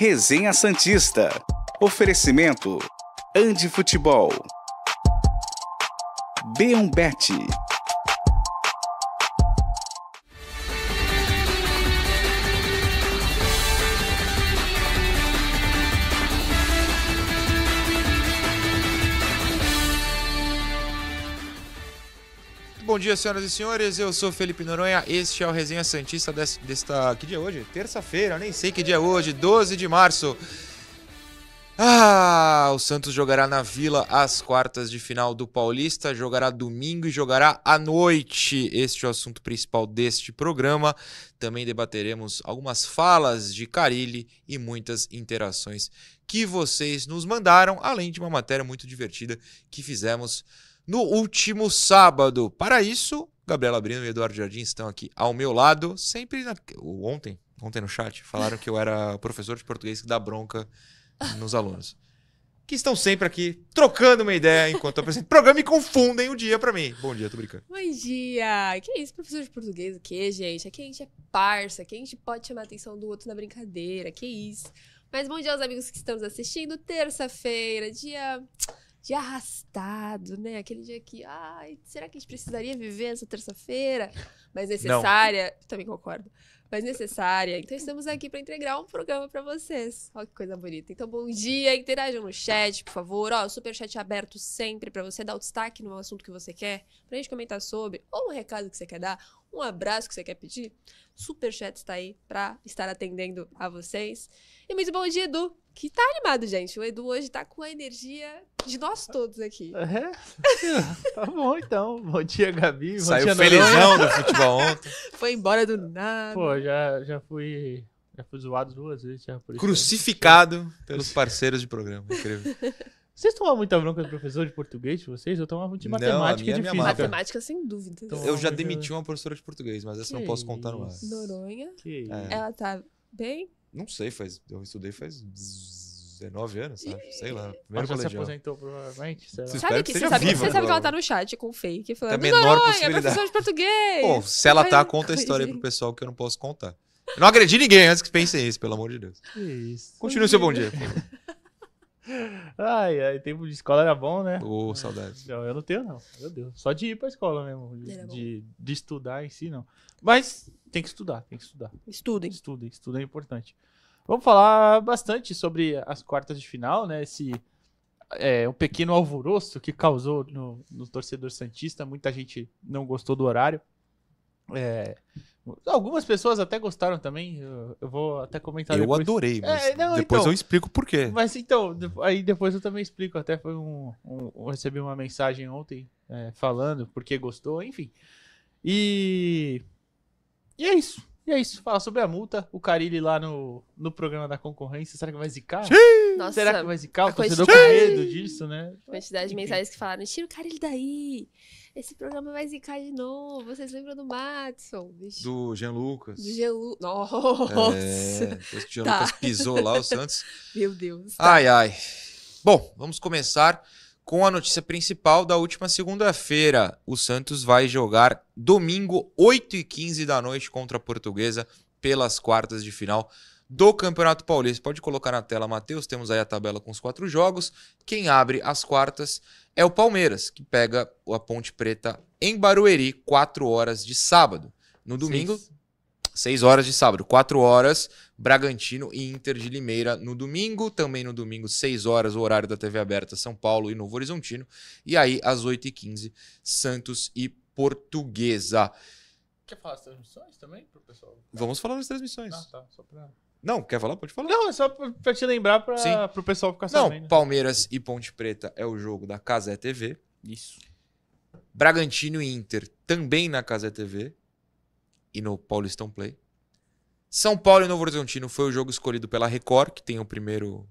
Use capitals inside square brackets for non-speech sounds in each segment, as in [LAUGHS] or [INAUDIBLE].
Resenha Santista. Oferecimento: Ande Futebol. Beombete. bom dia, senhoras e senhores. Eu sou Felipe Noronha. Este é o Resenha Santista desta. desta que dia é hoje? Terça-feira, nem sei que dia é hoje, 12 de março. Ah, o Santos jogará na Vila as quartas de final do Paulista, jogará domingo e jogará à noite. Este é o assunto principal deste programa. Também debateremos algumas falas de Carilli e muitas interações que vocês nos mandaram, além de uma matéria muito divertida que fizemos no último sábado. Para isso, Gabriela Brino e Eduardo Jardim estão aqui ao meu lado, sempre na... ontem, ontem no chat falaram que eu era [LAUGHS] professor de português que dá bronca nos alunos. Que estão sempre aqui trocando uma ideia enquanto eu apresento o programa e confundem o dia para mim. Bom dia, tô brincando. Bom dia! Que é isso, professor de português? O que, gente? Aqui a gente é parça, aqui a gente pode chamar a atenção do outro na brincadeira, que isso. Mas bom dia aos amigos que estão nos assistindo. Terça-feira, dia de arrastado, né? Aquele dia que, ai, será que a gente precisaria viver essa terça-feira? Mas necessária, Não. também concordo. Mas necessária. Então estamos aqui para entregar um programa para vocês. Olha que coisa bonita. Então, bom dia, interajam no chat, por favor. Ó, super chat aberto sempre para você dar o destaque no assunto que você quer, pra gente comentar sobre, ou um recado que você quer dar, um abraço que você quer pedir. Super chat está aí para estar atendendo a vocês. E muito bom dia, Edu que tá animado, gente. O Edu hoje tá com a energia de nós todos aqui. É? [LAUGHS] Tá bom, então. Bom dia, Gabi. Bom Saiu dia, felizão do futebol ontem. [LAUGHS] Foi embora do nada. Pô, já, já fui... Já fui zoado duas vezes. Já por Crucificado pelos parceiros de programa. Incrível. [LAUGHS] Vocês tomam muita bronca do professor de português vocês? Eu tomava de matemática não, e de é física. Matemática, sem dúvida. Então, eu já né? demiti uma professora de português, mas essa que não posso contar Noronha. Que é. Ela tá bem? Não sei, faz. Eu estudei faz 19 anos, sabe? Sei lá. Primeiro Ela já se aposentou, provavelmente. sei lá. Sabe que que você sabe, viva, você sabe que ela tá no chat com o fake, falando, Tá a menor Noronha, é possibilidade." professor de português. Pô, se ela tá, conta a história aí pro pessoal que eu não posso contar. Eu não agredi ninguém antes que pensem isso, pelo amor de Deus. Que isso. Continue seu bom dia. por favor. Ai, ai, tempo de escola era bom, né? Ô, oh, saudades. Não, eu não tenho, não. Meu Deus. Só de ir pra escola mesmo. De, de, estudar em si, não. Mas tem que estudar, tem que estudar. Estudem. Estudem, estudem é importante. Vamos falar bastante sobre as quartas de final, né? Esse é, um pequeno alvoroço que causou no, no torcedor Santista. Muita gente não gostou do horário. É, algumas pessoas até gostaram também. Eu, eu vou até comentar eu depois. Eu adorei, é, mas é, não, depois então, eu explico por quê. Mas então, aí depois eu também explico. Até foi um, um eu recebi uma mensagem ontem é, falando porque gostou, enfim. E e é isso. E é isso. Fala sobre a multa. O Carilli lá no, no programa da concorrência. Será que vai zicar? Sim! Nossa, Será que vai zicar Você torcedor com medo disso, né? Quantidade de mensagens que falaram, tira o cara ele daí. Esse programa vai zicar de novo. Vocês lembram do Matson? Bicho? Do Jean Lucas. Do Jean Lucas. É, nossa. É, que o Jean tá. Lucas pisou lá, o Santos. [LAUGHS] Meu Deus. Tá. Ai, ai. Bom, vamos começar com a notícia principal da última segunda-feira. O Santos vai jogar domingo, 8h15 da noite, contra a Portuguesa, pelas quartas de final do Campeonato Paulista. Pode colocar na tela, Matheus. Temos aí a tabela com os quatro jogos. Quem abre as quartas é o Palmeiras, que pega a Ponte Preta em Barueri, 4 horas de sábado. No domingo, 6 horas de sábado, 4 horas, Bragantino e Inter de Limeira no domingo. Também no domingo, 6 horas, o horário da TV aberta, São Paulo e Novo Horizontino. E aí, às 8h15, Santos e Portuguesa. Quer falar das transmissões também, pro pessoal? Vamos falar das transmissões. Ah, tá, só pra... Não, quer falar? Pode falar. Não, é só pra te lembrar para o pessoal ficar sabendo. Não, Palmeiras e Ponte Preta é o jogo da Casé TV. Isso. Bragantino e Inter também na Casé TV e no Paulistão Play. São Paulo e Novo Horizontino foi o jogo escolhido pela Record, que tem o primeiro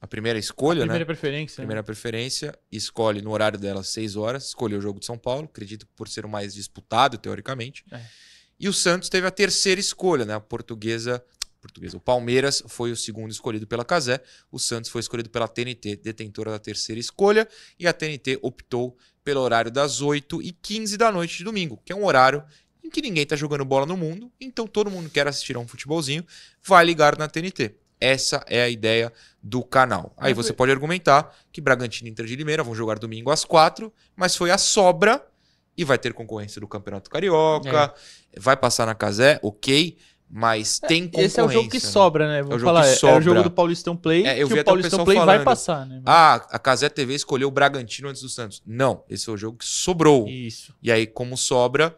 a primeira escolha, a né? primeira né? Preferência, primeira né? preferência. Escolhe no horário dela 6 horas, escolheu o jogo de São Paulo, acredito por ser o mais disputado, teoricamente. É. E o Santos teve a terceira escolha, né? A portuguesa portuguesa. O Palmeiras foi o segundo escolhido pela Casé, o Santos foi escolhido pela TNT, detentora da terceira escolha, e a TNT optou pelo horário das 8 e 15 da noite de domingo, que é um horário em que ninguém está jogando bola no mundo, então todo mundo quer assistir a um futebolzinho, vai ligar na TNT. Essa é a ideia do canal. Aí você pode argumentar que Bragantino e Inter de Limeira vão jogar domingo às quatro, mas foi a sobra e vai ter concorrência do Campeonato Carioca, é. vai passar na Casé, ok, mas é, tem concorrência. Esse é o jogo que né? sobra, né? Vou é o jogo falar, que sobra. É, é o jogo do Paulistão Play é, eu vi que o Paulistão Play falando, vai passar, né? Ah, a Casé TV escolheu o Bragantino antes do Santos. Não, esse é o jogo que sobrou. Isso. E aí, como sobra,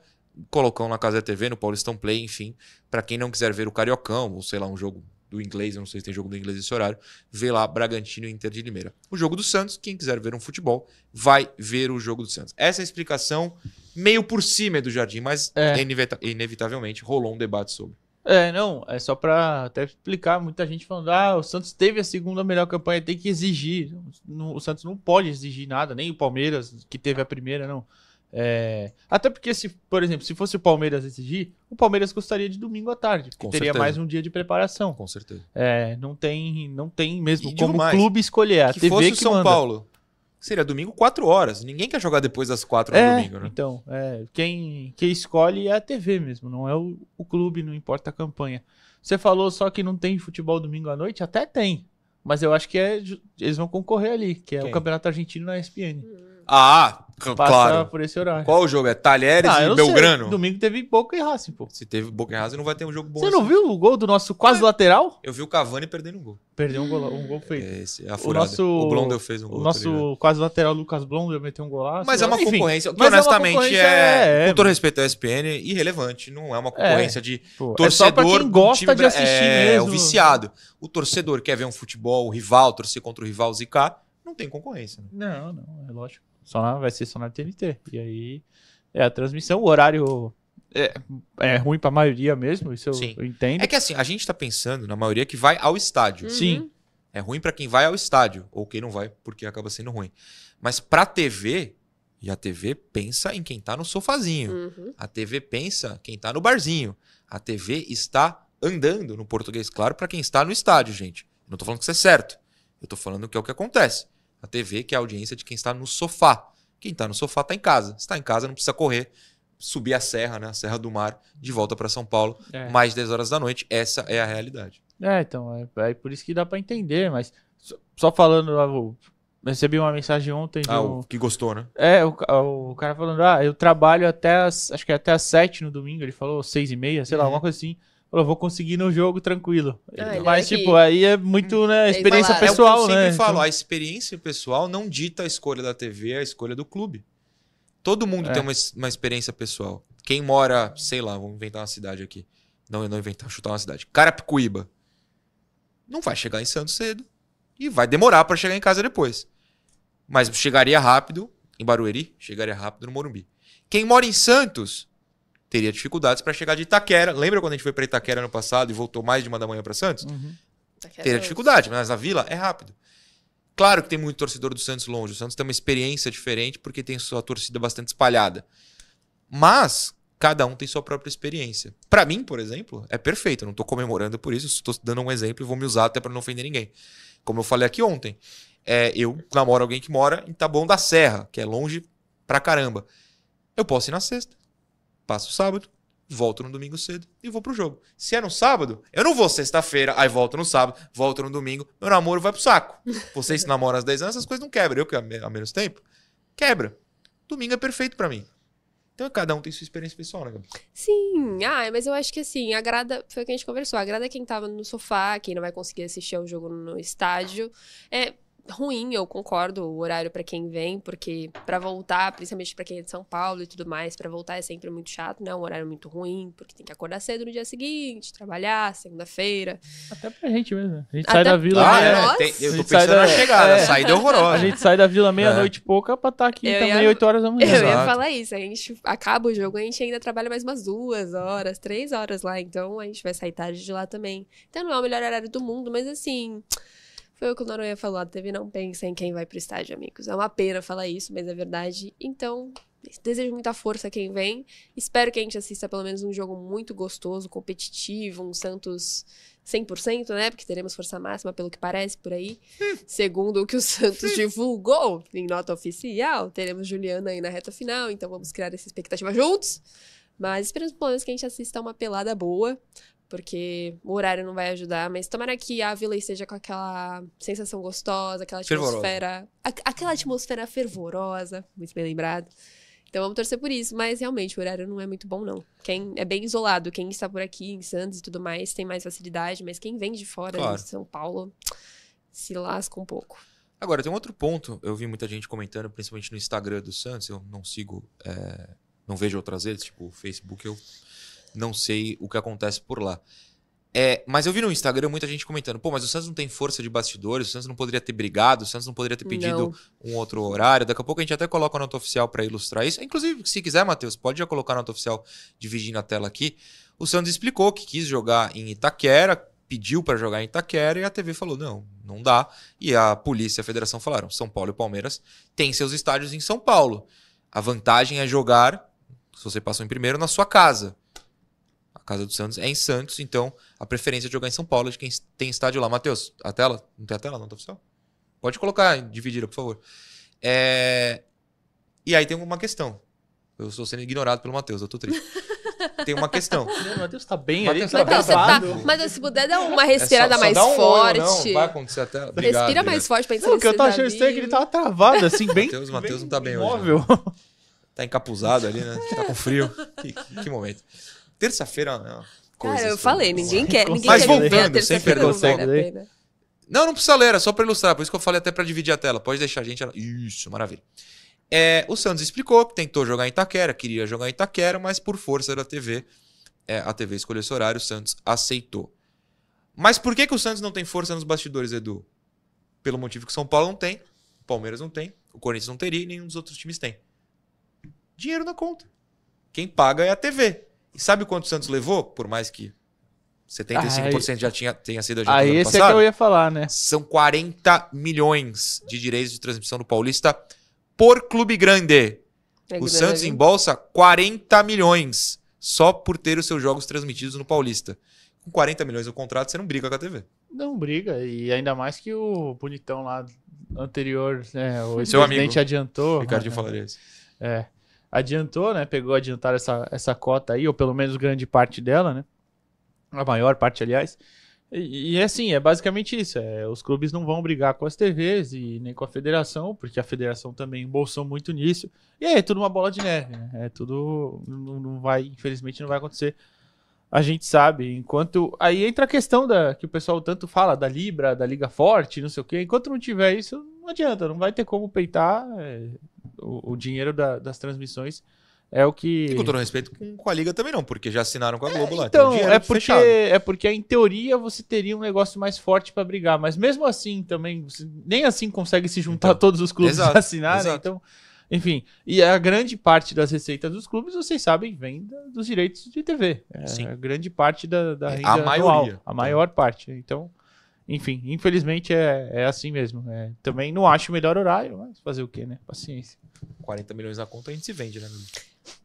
colocam na Casé TV, no Paulistão Play, enfim. para quem não quiser ver o Cariocão, ou sei lá, um jogo do inglês, eu não sei se tem jogo do inglês nesse horário, vê lá Bragantino e Inter de Limeira. O jogo do Santos, quem quiser ver um futebol, vai ver o jogo do Santos. Essa é a explicação meio por cima do Jardim, mas é. inevitavelmente rolou um debate sobre. É, não, é só para até explicar, muita gente falando, ah, o Santos teve a segunda melhor campanha, tem que exigir. O Santos não pode exigir nada, nem o Palmeiras, que teve a primeira, não. É, até porque, se, por exemplo, se fosse o Palmeiras exigir, o Palmeiras gostaria de domingo à tarde, que teria certeza. mais um dia de preparação. Com certeza. É, não tem, não tem mesmo como mais, clube escolher. A que TV fosse que o São manda. Paulo, Seria domingo 4 horas. Ninguém quer jogar depois das 4 é, no domingo, né? Então, é, quem, quem escolhe é a TV mesmo, não é o, o clube, não importa a campanha. Você falou só que não tem futebol domingo à noite? Até tem. Mas eu acho que é, eles vão concorrer ali, que é Quem? o Campeonato Argentino na ESPN. Ah, Claro. por esse horário. Qual o jogo? É Talheres ah, e Belgrano? Sei. Domingo teve Boca e Racing, pô. Se teve Boca e Racing, não vai ter um jogo bom. Você assim. não viu o gol do nosso quase lateral? Eu vi o Cavani perdendo um gol. Perdeu um gol, um gol feito. É esse, a O, nosso, o Blondel fez um gol. O tá nosso quase lateral Lucas Blondel meteu um golaço. Mas é uma Enfim, concorrência que é honestamente é, concorrência é, é, com todo respeito ao SPN, irrelevante. Não é uma é, concorrência de pô, torcedor. É só pra quem gosta de assistir é, é mesmo. o viciado. O torcedor quer ver um futebol, o rival, torcer contra o rival, zicar. Não tem concorrência. Né? Não, não, é lógico. Só na, vai ser só na TNT. E aí é a transmissão, o horário é, é ruim pra maioria mesmo, isso eu, Sim. eu entendo. É que assim, a gente tá pensando na maioria que vai ao estádio. Sim. Uhum. É ruim para quem vai ao estádio, ou quem não vai, porque acaba sendo ruim. Mas pra TV, e a TV pensa em quem tá no sofazinho. Uhum. A TV pensa quem tá no barzinho. A TV está andando, no português claro, para quem está no estádio, gente. Não tô falando que isso é certo. Eu tô falando que é o que acontece. A TV, que é a audiência de quem está no sofá. Quem está no sofá está em casa. Se está em casa, não precisa correr, subir a serra, né? A Serra do Mar, de volta para São Paulo, é. mais 10 horas da noite. Essa é a realidade. É, então, é, é por isso que dá para entender, mas só, só falando, ah, recebi uma mensagem ontem ah, do... que gostou, né? É, o, o, cara falando, ah, eu trabalho até as, acho que é até as 7 no domingo, ele falou 6 e meia, sei lá, uhum. alguma coisa assim. Falou, vou conseguir no jogo tranquilo. É, Mas, é tipo, que... aí é muito, né? É experiência pessoal, né? eu sempre né? falo, então... a experiência pessoal não dita a escolha da TV, a escolha do clube. Todo mundo é. tem uma, uma experiência pessoal. Quem mora, sei lá, vamos inventar uma cidade aqui. Não, não inventar, chutar uma cidade. Carapicuíba. Não vai chegar em Santos cedo. E vai demorar para chegar em casa depois. Mas chegaria rápido em Barueri, chegaria rápido no Morumbi. Quem mora em Santos teria dificuldades para chegar de Itaquera. Lembra quando a gente foi para Itaquera no passado e voltou mais de uma da manhã para Santos? Uhum. Teria é dificuldade, mas na Vila é rápido. Claro que tem muito torcedor do Santos longe. O Santos tem uma experiência diferente porque tem sua torcida bastante espalhada. Mas cada um tem sua própria experiência. Para mim, por exemplo, é perfeito. Eu não estou comemorando por isso, estou dando um exemplo e vou me usar até para não ofender ninguém. Como eu falei aqui ontem, é, eu namoro alguém que mora em Taboão da Serra, que é longe pra caramba. Eu posso ir na sexta. Passo o sábado, volto no domingo cedo e vou pro jogo. Se é no sábado, eu não vou sexta-feira, aí volto no sábado, volto no domingo, meu namoro vai pro saco. Vocês se namoram às 10 anos, essas coisas não quebram. Eu que há menos tempo, quebra. Domingo é perfeito para mim. Então cada um tem sua experiência pessoal, né, Gabi? Sim, ah, mas eu acho que assim, agrada, foi o que a gente conversou, agrada quem tava no sofá, quem não vai conseguir assistir ao jogo no estádio. É, ruim, eu concordo, o horário para quem vem, porque para voltar, principalmente para quem é de São Paulo e tudo mais, para voltar é sempre muito chato, né? Um horário muito ruim, porque tem que acordar cedo no dia seguinte, trabalhar, segunda-feira. Até pra gente mesmo. A gente Até... sai da vila. Ah, é, tem, eu tô pensando da... na chegada, é. saída é horrorosa. A gente sai da vila meia-noite e é. pouca pra estar tá aqui eu também ia... 8 horas da manhã. Eu Exato. ia falar isso, a gente acaba o jogo, a gente ainda trabalha mais umas duas horas, três horas lá, então a gente vai sair tarde de lá também. Então não é o melhor horário do mundo, mas assim. Foi o que o Noronha falou, a TV não pensa em quem vai pro estádio, amigos. É uma pena falar isso, mas é verdade. Então, desejo muita força a quem vem. Espero que a gente assista pelo menos um jogo muito gostoso, competitivo, um Santos 100%, né? Porque teremos força máxima, pelo que parece, por aí. Hum. Segundo o que o Santos hum. divulgou em nota oficial, teremos Juliana aí na reta final, então vamos criar essa expectativa juntos. Mas esperamos pelo menos que a gente assista uma pelada boa porque o horário não vai ajudar, mas tomara que a vila esteja com aquela sensação gostosa, aquela atmosfera, a, aquela atmosfera fervorosa, muito bem lembrado. Então vamos torcer por isso, mas realmente o horário não é muito bom não. Quem é bem isolado, quem está por aqui em Santos e tudo mais, tem mais facilidade, mas quem vem de fora claro. de São Paulo se lasca um pouco. Agora, tem um outro ponto, eu vi muita gente comentando, principalmente no Instagram do Santos, eu não sigo, é, não vejo outras redes, tipo o Facebook, eu não sei o que acontece por lá. É, mas eu vi no Instagram muita gente comentando: pô, mas o Santos não tem força de bastidores, o Santos não poderia ter brigado, o Santos não poderia ter pedido não. um outro horário. Daqui a pouco a gente até coloca a nota oficial para ilustrar isso. Inclusive, se quiser, Matheus, pode já colocar a nota oficial dividindo a tela aqui. O Santos explicou que quis jogar em Itaquera, pediu para jogar em Itaquera e a TV falou: não, não dá. E a polícia e a federação falaram: São Paulo e Palmeiras têm seus estádios em São Paulo. A vantagem é jogar, se você passou em primeiro, na sua casa. Casa do Santos é em Santos, então a preferência é jogar em São Paulo, de quem tem estádio lá. Matheus, a tela? Não tem a tela, não, tá oficial? Pode colocar, dividida, por favor. É... E aí tem uma questão. Eu estou sendo ignorado pelo Matheus, eu tô triste. [LAUGHS] tem uma questão. O Matheus tá bem Mateus ali, Mateus, tá tá, Mas se puder dar uma é respirada é mais um forte. Olho, não, vai acontecer até. Obrigado, Respira obrigado. mais forte pra gente Não, eu tava achando estranho é que ele tava tá travado, assim, bem. Matheus, Matheus não tá bem imóvel. hoje. Né? Tá encapuzado ali, né? Tá com frio. que, que momento. Terça-feira é uma coisa. Cara, eu falei, ninguém quer. Ninguém Mas quer voltando, Não, não precisa ler, é só para ilustrar. Por isso que eu falei até para dividir a tela. Pode deixar a gente. Isso, maravilha. É, o Santos explicou que tentou jogar em Itaquera, queria jogar em Itaquera, mas por força da TV, é, a TV escolheu esse horário, o Santos aceitou. Mas por que, que o Santos não tem força nos bastidores, Edu? Pelo motivo que São Paulo não tem, o Palmeiras não tem, o Corinthians não teria e nenhum dos outros times tem. Dinheiro na conta. Quem paga é a TV. E sabe quanto o Santos levou? Por mais que 75% aí, já tinha, tenha sido adiantado Aí esse passado, é que eu ia falar, né? São 40 milhões de direitos de transmissão do Paulista por clube grande. É o grande. Santos embolsa 40 milhões só por ter os seus jogos transmitidos no Paulista. Com 40 milhões no contrato, você não briga com a TV. Não briga, e ainda mais que o bonitão lá anterior, né? O Seu amigo. adiantou. Ricardinho né? falaria isso. É adiantou, né? Pegou adiantar essa, essa cota aí, ou pelo menos grande parte dela, né? A maior parte, aliás. E, e é assim, é basicamente isso. É, os clubes não vão brigar com as TVs e nem com a federação, porque a federação também embolsou muito nisso. E aí é tudo uma bola de neve, né? É tudo. Não, não vai, infelizmente, não vai acontecer. A gente sabe, enquanto. Aí entra a questão da que o pessoal tanto fala, da Libra, da Liga Forte, não sei o quê. Enquanto não tiver isso, não adianta, não vai ter como peitar. É o, o dinheiro da, das transmissões é o que. E com todo respeito com a Liga também não, porque já assinaram com a é, Globo é, lá. Então, é, porque, é porque, em teoria, você teria um negócio mais forte para brigar. Mas mesmo assim, também, nem assim consegue se juntar então, todos os clubes exato, [LAUGHS] assinarem. Né? Exato. Então, enfim. E a grande parte das receitas dos clubes, vocês sabem, vem dos direitos de TV. É Sim. A grande parte da, da é, renda. A maioria. Anual, a maior parte. Então. Enfim, infelizmente é, é assim mesmo. É, também não acho o melhor horário, mas fazer o quê, né? Paciência. 40 milhões na conta a gente se vende, né?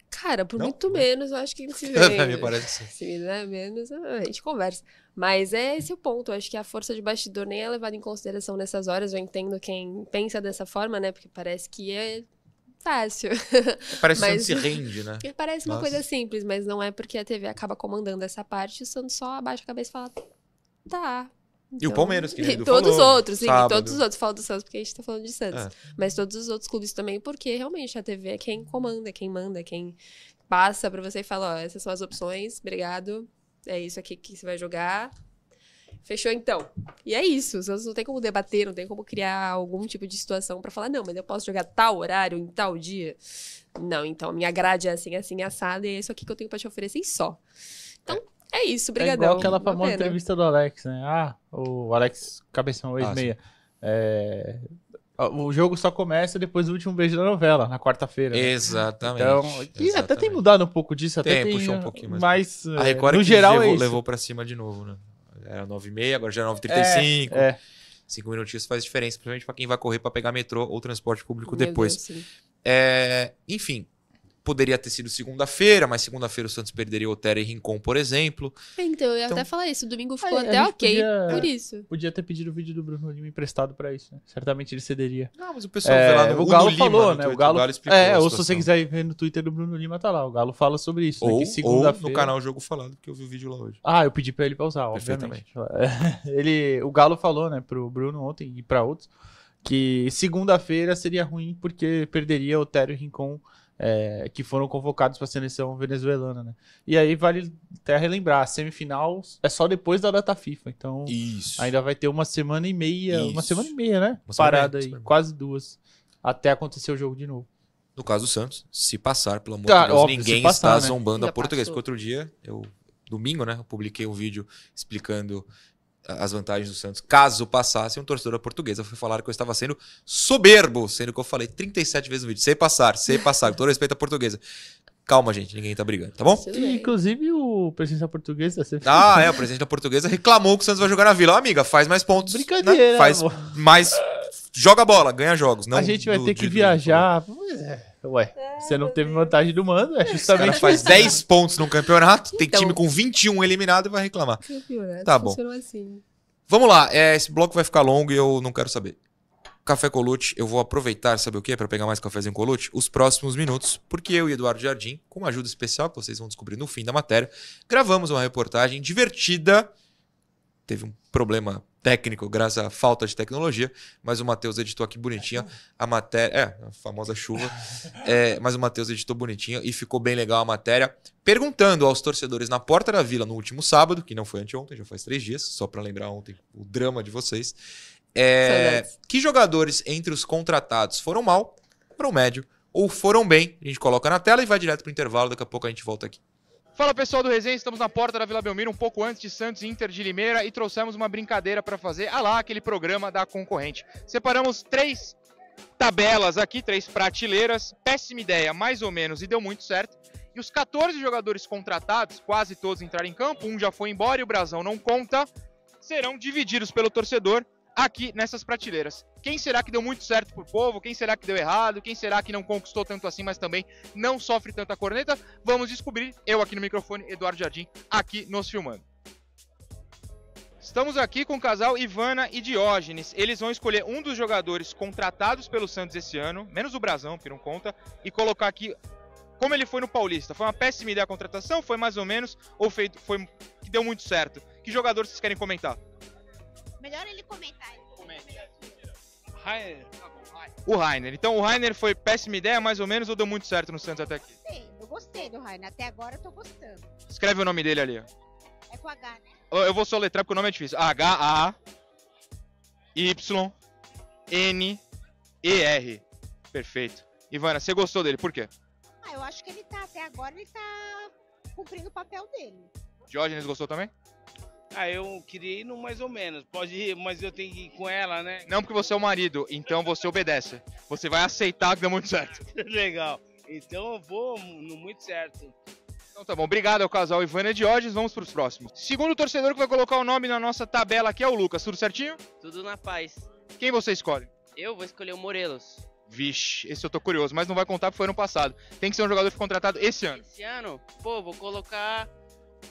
Cara, por não? muito não. menos, eu acho que a gente se [LAUGHS] vende. Me parece sim. Se me menos, a gente conversa. Mas é esse o ponto. Eu acho que a força de bastidor nem é levada em consideração nessas horas. Eu entendo quem pensa dessa forma, né? Porque parece que é fácil. [LAUGHS] Parece mas, que o Santos se rende, né? [LAUGHS] Parece uma coisa simples, mas não é porque a TV acaba comandando essa parte. O Santos só abaixa a cabeça e fala: tá, então, e o então, Palmeiras, que [LAUGHS] Todos falou, os outros, sim, todos os outros. Falo do Santos porque a gente tá falando de Santos. É. Mas todos os outros clubes também, porque realmente a TV é quem comanda, quem manda, quem passa para você e fala, ó, essas são as opções, obrigado. É isso aqui que você vai jogar. Fechou então. E é isso. Santos não tem como debater, não tem como criar algum tipo de situação para falar, não, mas eu posso jogar tal horário, em tal dia. Não, então minha grade é assim, assim, assada, e é isso aqui que eu tenho para te oferecer só. Então, é isso, obrigado. É igual aquela famosa entrevista do Alex, né? Ah, o Alex Cabeção, ex-meia. Ah, é, o jogo só começa depois do último beijo da novela, na quarta-feira. Né? Exatamente. Então, e exatamente. até tem mudado um pouco disso, até tem, tem puxou um pouquinho mais. Mas, a é, Record no geral levou, é levou para cima de novo, né? Era 9h30, agora já é 9h35. É, é, Cinco minutinhos faz diferença, principalmente para quem vai correr para pegar metrô ou transporte público Meu depois. Deus, é, enfim, poderia ter sido segunda-feira, mas segunda-feira o Santos perderia o Otero e Rincon, por exemplo. Então, eu ia então, até falar isso. Domingo ficou é, aí, até ok podia, por isso. Podia ter pedido o vídeo do Bruno Lima emprestado para isso. Né? Certamente ele cederia. Não, ah, mas o pessoal é, vê lá no, é, o Galo Lima, falou, né? o Galo, o Galo explicou É, ou se você quiser ver no Twitter do Bruno Lima, tá lá. O Galo fala sobre isso. Ou, né? ou no canal Jogo Falado, que eu vi o vídeo lá hoje. Ah, eu pedi para ele pausar, obviamente. [LAUGHS] ele, o Galo falou, né, pro Bruno ontem e para outros, que segunda-feira seria ruim porque perderia o Otero e Rincon é, que foram convocados para a seleção venezuelana, né? E aí vale até relembrar, a semifinal é só depois da data FIFA, então Isso. ainda vai ter uma semana e meia, Isso. uma semana e meia, né? Uma Parada aí, quase duas, até acontecer o jogo de novo. No caso do Santos, se passar, pelo amor de Deus, óbvio, ninguém passar, está né? zombando a portuguesa, porque outro dia, eu, domingo, né, eu publiquei um vídeo explicando as vantagens do Santos caso passasse, um torcedor portuguesa foi falar que eu estava sendo soberbo, sendo que eu falei 37 vezes no vídeo, sei passar, sei passar, com todo respeito à portuguesa. Calma, gente, ninguém tá brigando, tá bom? E, inclusive o presidente da portuguesa. Você... Ah, é, o presidente da portuguesa reclamou que o Santos vai jogar na vila. Ó, amiga, faz mais pontos. Brincadeira. Né? Faz amor. mais joga bola, ganha jogos. Não a gente vai do, ter que de, né? viajar. Do... É, ué, você não teve vantagem do mando, é justamente. O cara faz 10 pontos no campeonato, tem então. time com 21 eliminado e vai reclamar. Né? Tá bom. Assim. Vamos lá, é, esse bloco vai ficar longo e eu não quero saber. Café Colute, eu vou aproveitar, sabe o quê? Para pegar mais cafezinho Colute, os próximos minutos, porque eu e Eduardo Jardim, com uma ajuda especial que vocês vão descobrir no fim da matéria, gravamos uma reportagem divertida teve um problema técnico graças à falta de tecnologia, mas o Matheus editou aqui bonitinha a matéria, é, a famosa chuva, é, mas o Matheus editou bonitinha e ficou bem legal a matéria, perguntando aos torcedores na porta da Vila no último sábado, que não foi anteontem, já faz três dias, só para lembrar ontem o drama de vocês, é, que jogadores entre os contratados foram mal, foram médio ou foram bem. A gente coloca na tela e vai direto para o intervalo, daqui a pouco a gente volta aqui. Fala pessoal do Resenha, estamos na porta da Vila Belmiro, um pouco antes de Santos e Inter de Limeira, e trouxemos uma brincadeira para fazer, ah lá, aquele programa da concorrente. Separamos três tabelas aqui, três prateleiras, péssima ideia, mais ou menos, e deu muito certo. E os 14 jogadores contratados, quase todos entraram em campo, um já foi embora e o Brasão não conta, serão divididos pelo torcedor aqui nessas prateleiras. Quem será que deu muito certo pro povo? Quem será que deu errado? Quem será que não conquistou tanto assim, mas também não sofre tanta corneta? Vamos descobrir, eu aqui no microfone, Eduardo Jardim, aqui nos filmando. Estamos aqui com o casal Ivana e Diógenes. Eles vão escolher um dos jogadores contratados pelo Santos esse ano, menos o Brasão, que não conta, e colocar aqui como ele foi no Paulista. Foi uma péssima ideia a contratação? Foi mais ou menos? Ou feito foi que deu muito certo? Que jogador vocês querem comentar? Melhor ele comentar. Comente. Rainer. O Rainer. Então o Rainer foi péssima ideia, mais ou menos, ou deu muito certo no Santos até aqui? Gostei, eu gostei do Rainer. Até agora eu tô gostando. Escreve o nome dele ali, ó. É com H, né? Eu vou soletrar porque o nome é difícil. H-A-Y-N-E-R. Perfeito. Ivana, você gostou dele, por quê? Ah, eu acho que ele tá, até agora, ele tá cumprindo o papel dele. Diógenes gostou também? Ah, eu queria ir no mais ou menos. Pode ir, mas eu tenho que ir com ela, né? Não, porque você é o marido, então você obedece. Você vai aceitar que deu muito certo. [LAUGHS] Legal. Então eu vou no muito certo. Então tá bom, obrigado ao casal Ivana Diógenes, vamos pros próximos. Segundo torcedor que vai colocar o nome na nossa tabela aqui é o Lucas, tudo certinho? Tudo na paz. Quem você escolhe? Eu vou escolher o Morelos. Vixe, esse eu tô curioso, mas não vai contar porque foi ano passado. Tem que ser um jogador que foi contratado esse ano. Esse ano? Pô, vou colocar.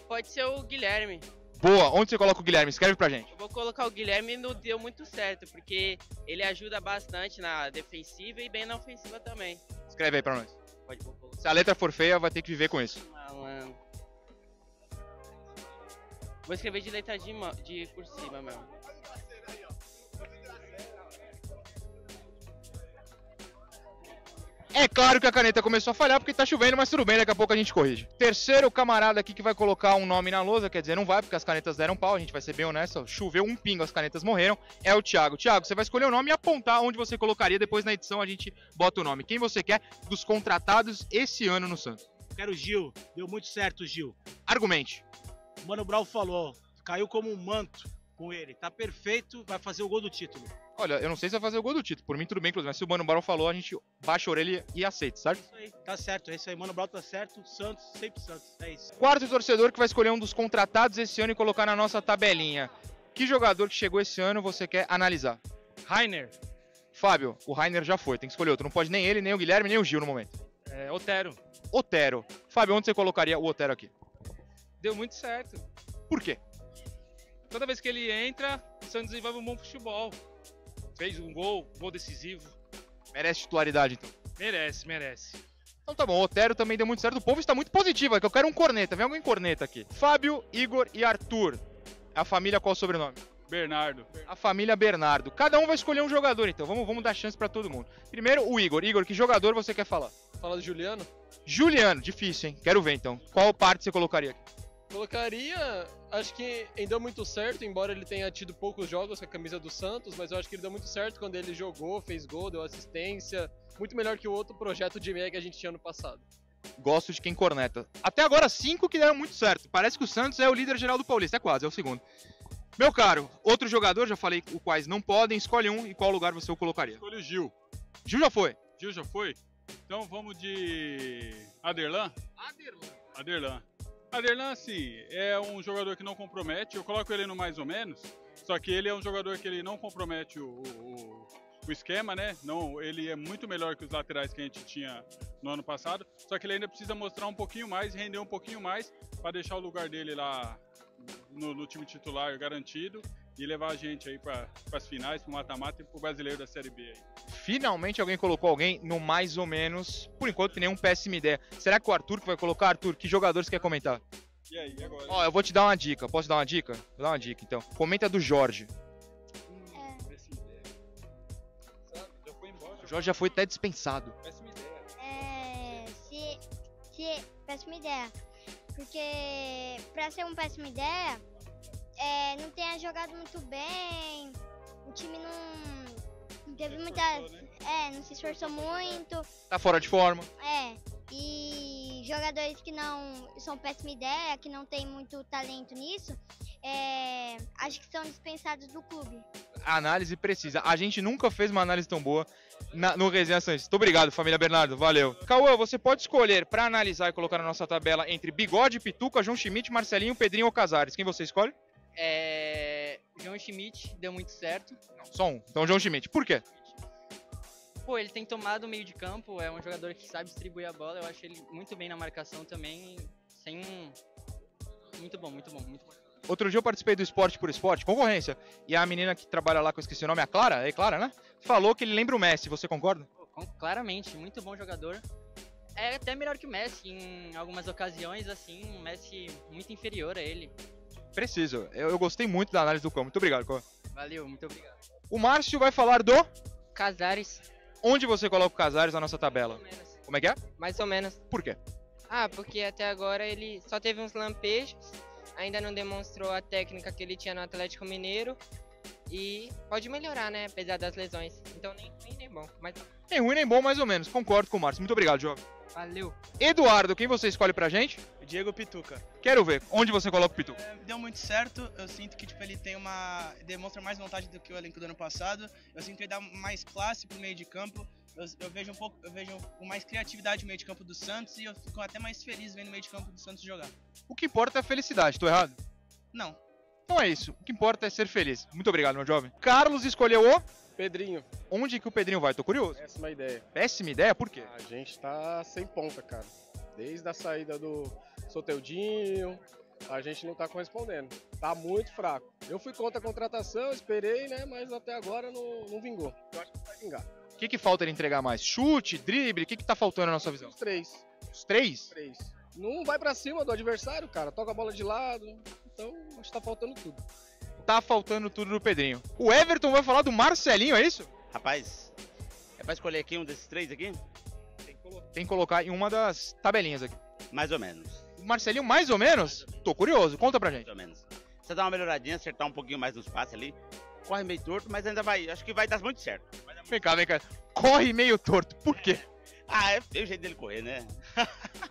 Pode ser o Guilherme. Boa, onde você coloca o Guilherme? Escreve pra gente. Eu vou colocar o Guilherme no deu muito certo, porque ele ajuda bastante na defensiva e bem na ofensiva também. Escreve aí pra nós. Pode colocar. Se a letra for feia, vai ter que viver com isso. Malandro. Vou escrever de letra de, de cursiva mesmo. É claro que a caneta começou a falhar porque tá chovendo, mas tudo bem, daqui a pouco a gente corrige. Terceiro camarada aqui que vai colocar um nome na lousa, quer dizer, não vai porque as canetas deram pau, a gente vai ser bem honesto, choveu um pingo, as canetas morreram, é o Thiago. Thiago, você vai escolher o nome e apontar onde você colocaria, depois na edição a gente bota o nome. Quem você quer dos contratados esse ano no Santos? Quero o Gil, deu muito certo, Gil. Argumente. Mano Brown falou, caiu como um manto com ele. Tá perfeito, vai fazer o gol do título. Olha, eu não sei se vai fazer o gol do título. Por mim, tudo bem, inclusive. Mas se o Mano Brown falou, a gente baixa a orelha e aceita, certo? É isso aí, tá certo. É isso aí. Mano Brown tá certo. Santos, sempre Santos. É isso. Quarto torcedor que vai escolher um dos contratados esse ano e colocar na nossa tabelinha. Que jogador que chegou esse ano você quer analisar? Rainer. Fábio, o Rainer já foi, tem que escolher outro. Não pode nem ele, nem o Guilherme, nem o Gil no momento. É, Otero. Otero. Fábio, onde você colocaria o Otero aqui? Deu muito certo. Por quê? Toda vez que ele entra, o Santos desenvolve um bom futebol. Fez um gol, um gol decisivo. Merece titularidade, então. Merece, merece. Então tá bom, o Otero também deu muito certo. O povo está muito positivo aqui. Eu quero um corneta. Vem alguém corneta aqui. Fábio, Igor e Arthur. A família, qual o sobrenome? Bernardo. A família Bernardo. Cada um vai escolher um jogador, então. Vamos, vamos dar chance para todo mundo. Primeiro, o Igor. Igor, que jogador você quer falar? Fala do Juliano. Juliano, difícil, hein? Quero ver, então. Qual parte você colocaria aqui? Colocaria, acho que ainda muito certo, embora ele tenha tido poucos jogos com a camisa do Santos, mas eu acho que ele deu muito certo quando ele jogou, fez gol, deu assistência, muito melhor que o outro projeto de meia que a gente tinha no passado. Gosto de quem corneta. Até agora, cinco que deram muito certo. Parece que o Santos é o líder geral do Paulista, é quase, é o segundo. Meu caro, outro jogador, já falei o quais não podem, escolhe um e qual lugar você o colocaria. Escolhe o Gil. Gil já foi. Gil já foi? Então vamos de. Aderlan? Aderlan. Aderlan sim. é um jogador que não compromete, eu coloco ele no mais ou menos, só que ele é um jogador que ele não compromete o, o, o, esquema, né? Não, ele é muito melhor que os laterais que a gente tinha no ano passado, só que ele ainda precisa mostrar um pouquinho mais, render um pouquinho mais, para deixar o lugar dele lá no, no time titular garantido e levar a gente aí para as finais, para o mata-mata e para o brasileiro da Série B. Aí. Finalmente alguém colocou alguém no mais ou menos, por enquanto, nenhum péssima ideia. Será que o Arthur que vai colocar? Arthur, que jogador você quer comentar? E aí, e agora? Ó, eu vou te dar uma dica. Posso dar uma dica? Vou dar uma dica, então. Comenta do Jorge. É. Péssima ideia. Sabe? Já foi embora. O Jorge já foi até dispensado. Péssima ideia. É. Se. se péssima ideia. Porque. Pra ser uma péssima ideia é, não tenha jogado muito bem, o time não, teve muita. Né? É, não se esforçou tá muito. Tá fora de forma. É. E jogadores que não são péssima ideia, que não tem muito talento nisso, é, acho que são dispensados do clube. análise precisa. A gente nunca fez uma análise tão boa na, no Resenha Santos. Muito obrigado, família Bernardo. Valeu. Cauã, você pode escolher para analisar e colocar na nossa tabela entre Bigode, Pituca, João Schmidt, Marcelinho, Pedrinho ou Casares. Quem você escolhe? É... João Schmidt deu muito certo. Não, só um. Então, João Schmidt. Por quê? Pô, ele tem tomado o meio de campo, é um jogador que sabe distribuir a bola. Eu acho ele muito bem na marcação também. Sem. Muito bom, muito bom, muito bom. Outro dia eu participei do Esporte por Esporte, concorrência. E a menina que trabalha lá, que eu esqueci o nome, a Clara, é Clara, né? Falou que ele lembra o Messi, você concorda? Pô, claramente, muito bom jogador. É até melhor que o Messi em algumas ocasiões, assim, o Messi muito inferior a ele. Preciso. Eu, eu gostei muito da análise do Cão. Muito obrigado, Cão. Valeu, muito obrigado. O Márcio vai falar do. Casares. Onde você coloca o Casares na nossa tabela? Mais ou menos. Como é que é? Mais ou menos. Por quê? Ah, porque até agora ele só teve uns lampejos, ainda não demonstrou a técnica que ele tinha no Atlético Mineiro e pode melhorar, né? Apesar das lesões. Então nem ruim nem bom. Mas... Nem ruim nem bom, mais ou menos. Concordo com o Márcio. Muito obrigado, Jovem. Valeu. Eduardo, quem você escolhe pra gente? Diego Pituca. Quero ver, onde você coloca o Pituca? É, deu muito certo, eu sinto que tipo, ele tem uma. demonstra mais vontade do que o elenco do ano passado. Eu sinto que ele dá mais classe pro meio de campo. Eu, eu, vejo um pouco, eu vejo com mais criatividade no meio de campo do Santos e eu fico até mais feliz vendo o meio de campo do Santos jogar. O que importa é a felicidade, tô errado? Não. Então é isso. O que importa é ser feliz. Muito obrigado, meu jovem. Carlos escolheu o Pedrinho. Onde que o Pedrinho vai? Tô curioso. Péssima ideia. Péssima ideia? Por quê? A gente tá sem ponta, cara. Desde a saída do Soteldinho, a gente não tá correspondendo. Tá muito fraco. Eu fui contra a contratação, esperei, né? Mas até agora não, não vingou. Eu acho que vai vingar. O que, que falta ele entregar mais? Chute, drible? O que, que tá faltando na sua visão? Os três. Os três? Os três. Não vai para cima do adversário, cara. Toca a bola de lado. Então, acho que tá faltando tudo tá faltando tudo no Pedrinho. O Everton vai falar do Marcelinho, é isso? Rapaz, é pra escolher aqui um desses três aqui? Tem que, colo Tem que colocar em uma das tabelinhas aqui. Mais ou menos. Marcelinho, mais ou menos? Mais ou menos. Tô curioso, conta pra gente. Mais ou menos. Você dá uma melhoradinha, acertar um pouquinho mais nos passes ali. Corre meio torto, mas ainda vai. Acho que vai dar muito certo. Dar é muito vem cá, vem cá. Corre meio torto, por quê? É. Ah, é o jeito dele correr, né? [LAUGHS]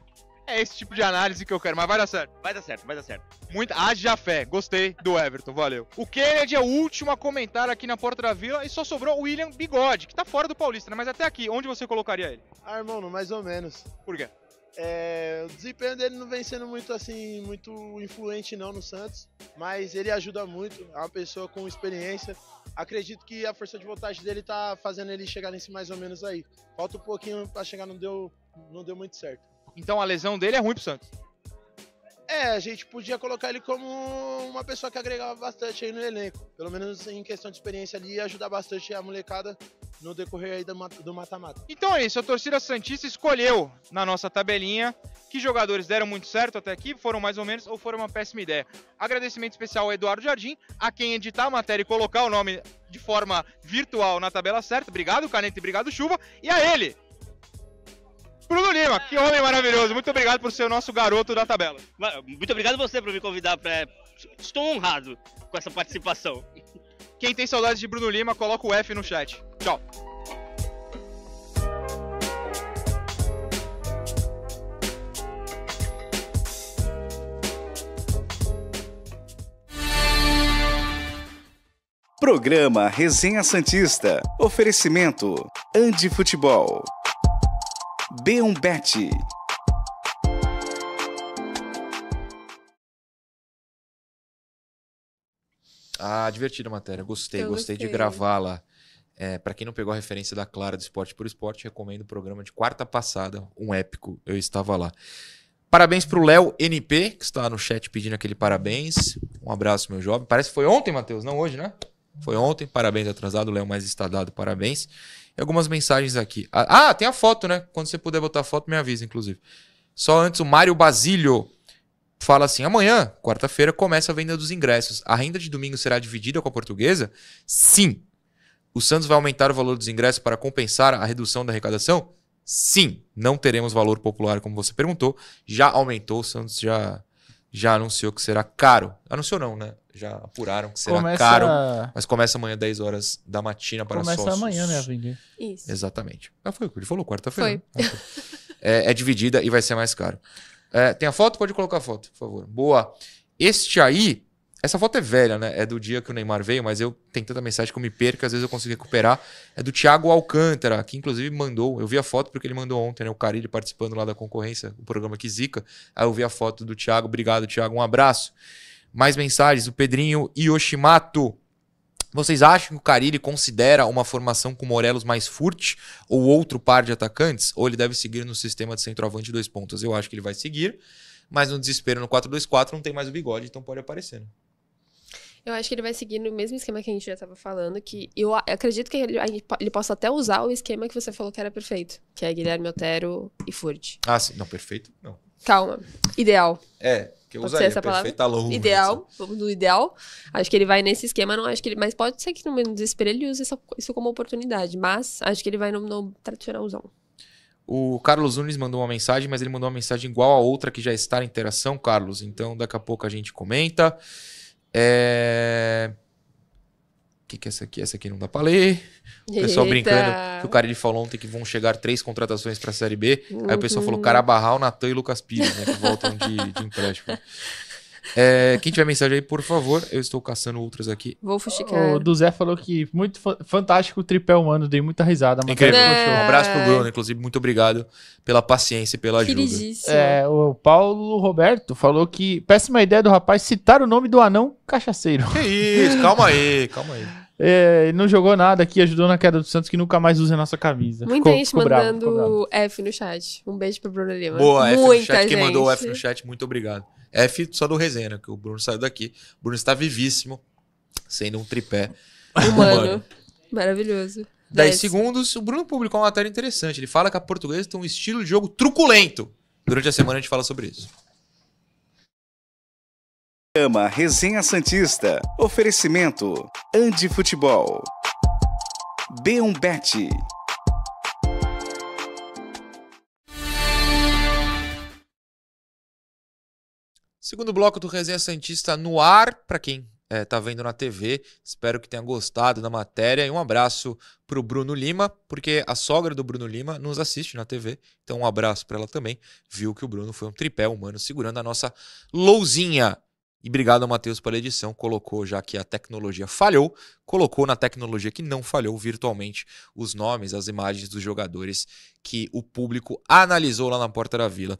É esse tipo de análise que eu quero, mas vai dar certo. Vai dar certo, vai dar certo. Muito, haja fé. Gostei do Everton, valeu. O Kennedy é o último a comentar aqui na Porta da Vila e só sobrou o William Bigode, que tá fora do Paulista, né? Mas até aqui, onde você colocaria ele? Ah, irmão, mais ou menos. Por quê? É, o desempenho dele não vem sendo muito assim, muito influente não no Santos, mas ele ajuda muito, é uma pessoa com experiência. Acredito que a força de vontade dele tá fazendo ele chegar nesse mais ou menos aí. Falta um pouquinho para chegar, não deu, não deu muito certo. Então a lesão dele é ruim pro Santos. É, a gente podia colocar ele como uma pessoa que agregava bastante aí no elenco. Pelo menos em questão de experiência ali, ia ajudar bastante a molecada no decorrer aí do mata-mata. Então é isso, a torcida Santista escolheu na nossa tabelinha que jogadores deram muito certo até aqui, foram mais ou menos, ou foram uma péssima ideia. Agradecimento especial ao Eduardo Jardim, a quem editar a matéria e colocar o nome de forma virtual na tabela certa. Obrigado, Caneta, e obrigado, Chuva. E a ele, Bruno Lima, que homem maravilhoso. Muito obrigado por ser o nosso garoto da tabela. Muito obrigado você por me convidar Estou honrado com essa participação. Quem tem saudades de Bruno Lima, coloca o F no chat. Tchau. Programa Resenha Santista. Oferecimento Andi Futebol. B1 Bet. Ah, divertida a matéria. Gostei, gostei, gostei de gravá-la. É, para quem não pegou a referência da Clara do Esporte por Esporte, recomendo o programa de quarta passada, um épico. Eu estava lá. Parabéns pro Léo NP, que está no chat pedindo aquele parabéns. Um abraço, meu jovem. Parece que foi ontem, Matheus, não hoje, né? Foi ontem, parabéns atrasado, Léo mais está dado, parabéns. E algumas mensagens aqui. Ah, ah, tem a foto, né? Quando você puder botar a foto, me avisa, inclusive. Só antes, o Mário Basílio fala assim: amanhã, quarta-feira, começa a venda dos ingressos. A renda de domingo será dividida com a portuguesa? Sim. O Santos vai aumentar o valor dos ingressos para compensar a redução da arrecadação? Sim. Não teremos valor popular, como você perguntou. Já aumentou, o Santos já, já anunciou que será caro. Anunciou não, né? já apuraram que será começa... caro, mas começa amanhã 10 horas da matina para começa sócios. Começa amanhã, né, Vindi? Isso. Exatamente. Ah, foi o que ele falou, quarta-feira. Foi. Né? Ah, foi. é, é, dividida e vai ser mais caro. É, tem a foto? Pode colocar a foto, por favor. Boa. Este aí, essa foto é velha, né? É do dia que o Neymar veio, mas eu tenho tanta mensagem que eu me perco, às vezes eu consigo recuperar. É do Thiago Alcântara, que inclusive mandou. Eu vi a foto porque ele mandou ontem, né? O Carilho participando lá da concorrência, o programa que zica. Aí eu vi a foto do Thiago. Obrigado, Thiago. Um abraço. Mais mensagens, o Pedrinho Yoshimato. Vocês acham que o Carilli considera uma formação com Morelos mais furte ou outro par de atacantes? Ou ele deve seguir no sistema de centroavante dois pontos? Eu acho que ele vai seguir, mas no desespero no 4-2-4 não tem mais o bigode, então pode aparecer. Né? Eu acho que ele vai seguir no mesmo esquema que a gente já estava falando, que eu acredito que ele, ele, possa até usar o esquema que você falou que era perfeito, que é Guilherme Otero e Furt. Ah, sim. Não, perfeito, não. Calma. Ideal. É, que eu usaria, essa palavra. ideal, assim. vamos no ideal. Acho que ele vai nesse esquema, não acho que ele, mas pode ser que no meio desespero ele use isso, isso como oportunidade, mas acho que ele vai no, no tradicionalzão. O Carlos Nunes mandou uma mensagem, mas ele mandou uma mensagem igual a outra que já está na interação, Carlos. Então, daqui a pouco a gente comenta. É que, que é essa aqui? Essa aqui não dá pra ler. O pessoal Eita. brincando que o ele falou ontem que vão chegar três contratações pra Série B. Uhum. Aí o pessoal falou uhum. Carabarral, Natan e Lucas Pires, né? Que voltam de, de empréstimo. É, quem tiver mensagem aí, por favor, eu estou caçando outras aqui. Vou fuxicar. O do Zé falou que muito fantástico o tripé humano, dei muita risada. Incrível. É... Um abraço pro Bruno, inclusive, muito obrigado pela paciência e pela ajuda. É, o Paulo Roberto falou que péssima ideia do rapaz citar o nome do anão cachaceiro. Que isso, calma aí, calma aí. É, não jogou nada aqui, ajudou na queda do Santos, que nunca mais usa a nossa camisa. Muita ficou, gente ficou mandando bravo, F no chat. Um beijo pro Bruno Lima. Boa, Muita F no chat. Gente. Quem mandou o F no chat, muito obrigado. F só do resenha, que o Bruno saiu daqui. O Bruno está vivíssimo, sendo um tripé. Humano. Humano. Maravilhoso. 10 segundos. O Bruno publicou uma matéria interessante. Ele fala que a portuguesa tem um estilo de jogo truculento. Durante a semana a gente fala sobre isso. Programa Resenha Santista. Oferecimento Andi Futebol. B1 Bet. Segundo bloco do Resenha Santista no ar, para quem é, tá vendo na TV. Espero que tenha gostado da matéria e um abraço pro Bruno Lima, porque a sogra do Bruno Lima nos assiste na TV. Então um abraço para ela também. Viu que o Bruno foi um tripé humano segurando a nossa lousinha. E obrigado ao Matheus pela edição, colocou já que a tecnologia falhou, colocou na tecnologia que não falhou virtualmente os nomes, as imagens dos jogadores que o público analisou lá na Porta da Vila.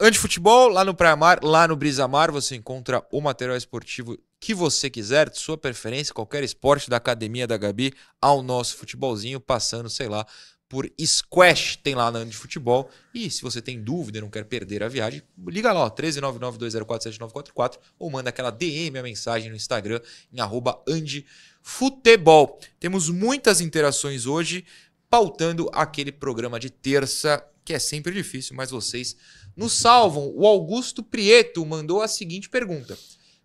Antifutebol, lá no Praia Mar, lá no Brisa Mar, você encontra o material esportivo que você quiser, de sua preferência, qualquer esporte da academia da Gabi, ao nosso futebolzinho, passando, sei lá, por Squash, tem lá na de futebol. E se você tem dúvida e não quer perder a viagem, liga lá, 13992047944 ou manda aquela DM, a mensagem no Instagram em arroba andefutebol. Temos muitas interações hoje, pautando aquele programa de terça, que é sempre difícil, mas vocês nos salvam. O Augusto Prieto mandou a seguinte pergunta.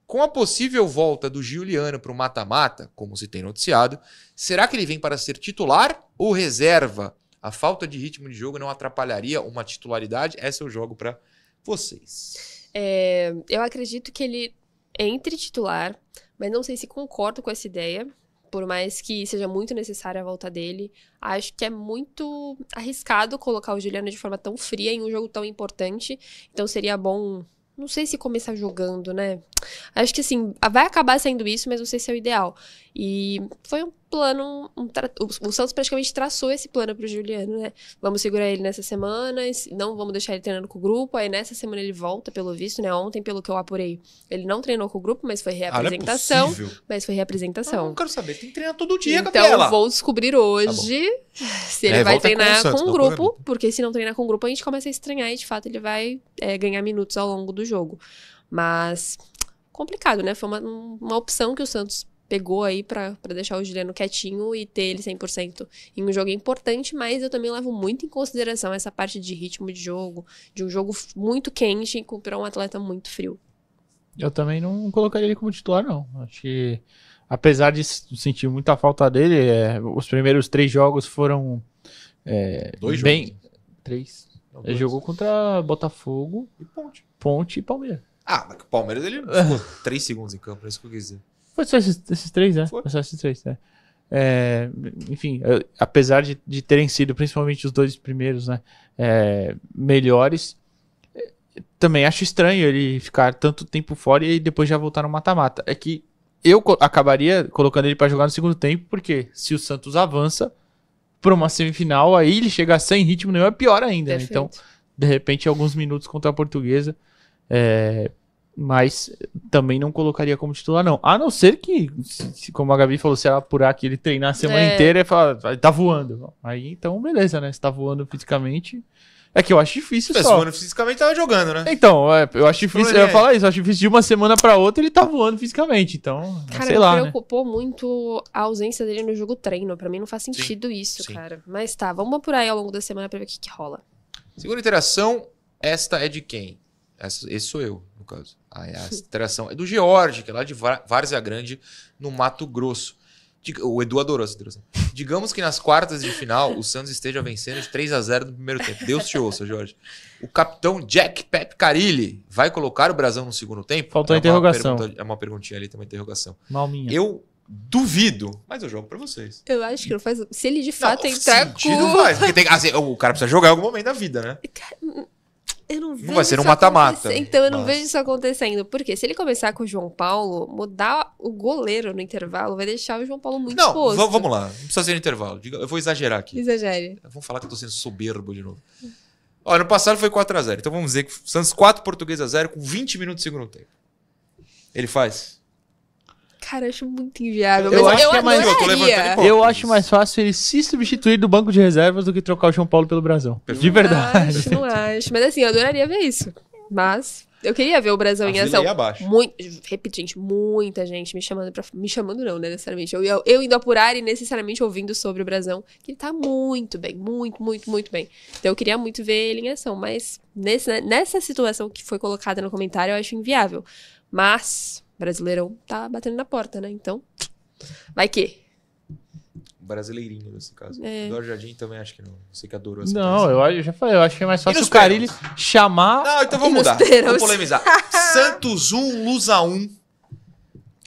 Com a possível volta do Giuliano para o mata-mata, como se tem noticiado, será que ele vem para ser titular o reserva. A falta de ritmo de jogo não atrapalharia uma titularidade? Essa eu jogo para vocês. É, eu acredito que ele entre titular, mas não sei se concordo com essa ideia. Por mais que seja muito necessária a volta dele, acho que é muito arriscado colocar o Juliano de forma tão fria em um jogo tão importante. Então seria bom não sei se começar jogando, né? Acho que assim, vai acabar sendo isso, mas não sei se é o ideal. E foi um plano, um tra... o Santos praticamente traçou esse plano para o Juliano, né? Vamos segurar ele nessa semana, não vamos deixar ele treinando com o grupo. Aí nessa semana ele volta, pelo visto, né? Ontem, pelo que eu apurei, ele não treinou com o grupo, mas foi é reapresentação. Ah, é mas foi reapresentação. Ah, eu não quero saber, tem que treinar todo dia, Então Gabriela. vou descobrir hoje tá se ele é, vai treinar com, o, Santos, o grupo, porque se não treinar com o grupo a gente começa a estranhar e de fato ele vai é, ganhar minutos ao longo do jogo. Mas complicado, né? Foi uma, uma opção que o Santos pegou aí para deixar o Juliano quietinho e ter ele 100% em um jogo é importante, mas eu também levo muito em consideração essa parte de ritmo de jogo, de um jogo muito quente para um atleta muito frio. Eu também não colocaria ele como titular, não. Acho que, apesar de sentir muita falta dele, é, os primeiros três jogos foram é, Dois bem... Jogos. Três. ele dois. jogou contra Botafogo e Ponte. Ponte e Palmeiras. Ah, mas o Palmeiras ele ficou três segundos em campo, é isso que eu quis dizer. Foi só esses, esses três, né? Foi. Foi só esses três, né? É, enfim, eu, apesar de, de, terem sido principalmente os dois primeiros, né, é, melhores, também acho estranho ele ficar tanto tempo fora e depois já voltar no mata-mata. É que eu co acabaria colocando ele para jogar no segundo tempo, porque se o Santos avança para uma semifinal, aí ele chegar sem ritmo nenhum é pior ainda. Né? Então, de repente, alguns minutos contra a Portuguesa, é, mas também não colocaria como titular, não. A não ser que, se, como a Gabi falou, se ela apurar que ele treinar a semana é. inteira e falar, tá voando. Aí então, beleza, né? Se tá voando fisicamente. É que eu acho difícil, Mas é, só. voando fisicamente tava jogando, né? Então, é, eu acho difícil. Eu ia é. falar isso, eu acho difícil de uma semana pra outra ele tá voando fisicamente. Então, cara, sei lá. me né? preocupou né? muito a ausência dele no jogo treino. Pra mim não faz sentido Sim. isso, Sim. cara. Mas tá, vamos apurar aí ao longo da semana pra ver o que, que rola. Segunda interação, esta é de quem? Essa, esse sou eu no caso. A, a é do George, que é lá de Várzea Grande, no Mato Grosso. O Edu adorou essa tração. Digamos que nas quartas de final o Santos esteja vencendo de 3 a 0 no primeiro tempo. Deus te ouça, Jorge. O capitão Jack Pep Carilli vai colocar o Brasão no segundo tempo? Faltou é a interrogação. é uma perguntinha ali, tem uma interrogação. Mal minha. Eu Duvido, mas eu jogo pra vocês. Eu acho que não faz. Se ele de fato não, entrar sentido com. Faz, porque tem, assim, o cara precisa jogar em algum momento da vida, né? Eu não vejo. vai ser um mata-mata. Então eu não vejo isso acontecendo. Porque se ele começar com o João Paulo, mudar o goleiro no intervalo vai deixar o João Paulo muito não, exposto. Vamos lá, não precisa ser no intervalo. Eu vou exagerar aqui. Exagere. Vamos falar que eu tô sendo soberbo de novo. Olha, no passado foi 4x0. Então vamos dizer que Santos 4 português a 0 com 20 minutos de segundo tempo. Ele faz? Cara, eu acho muito inviável. Eu, acho, eu, que é mais, eu, eu acho mais fácil ele se substituir do banco de reservas do que trocar o João Paulo pelo Brasão. De verdade. Acho, não acho. Mas assim, eu adoraria ver isso. Mas eu queria ver o Brasão em ação. Muito, repetindo, muita gente me chamando para Me chamando, não, né, necessariamente. Eu, eu, eu indo apurar e necessariamente ouvindo sobre o Brasão, que ele tá muito bem, muito, muito, muito bem. Então eu queria muito ver ele em ação, mas nesse, né, nessa situação que foi colocada no comentário, eu acho inviável. Mas Brasileirão tá batendo na porta, né? Então, vai que. Brasileirinho, nesse caso. É. Eduardo Jardim também acho que não. sei que adorou essa Não, eu, eu, já falei, eu acho que é mais fácil o Carilli chamar. Não, então vamos mudar. Vamos polemizar. [LAUGHS] Santos 1, Lusa 1.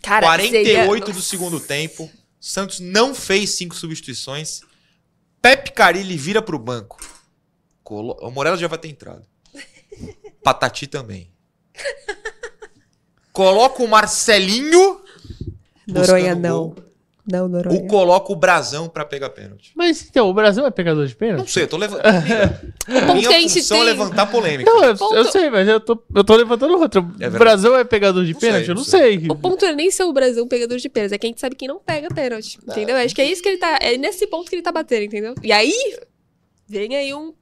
Cara, 48 seria... do segundo tempo. Santos não fez cinco substituições. Pepe Carilli vira pro banco. Colo... O Morelos já vai ter entrado. [LAUGHS] Patati também. Coloca o Marcelinho. Noronha não. Gol, não, Noronha. Ou coloca o Brasão pra pegar pênalti. Mas então, o Brasão é pegador de pênalti? Não sei, eu tô levantando. [LAUGHS] minha função é tem... é levantar polêmica. Não, eu, ponto... eu, sei, mas eu tô, eu tô levantando outra. É verdade. Brasão é pegador de não pênalti? Sei, eu não sei. sei. O ponto é nem ser o Brasão pegador de pênalti, é quem sabe quem não pega pênalti. Entendeu? É. Acho que é isso que ele tá. É nesse ponto que ele tá batendo, entendeu? E aí. Vem aí um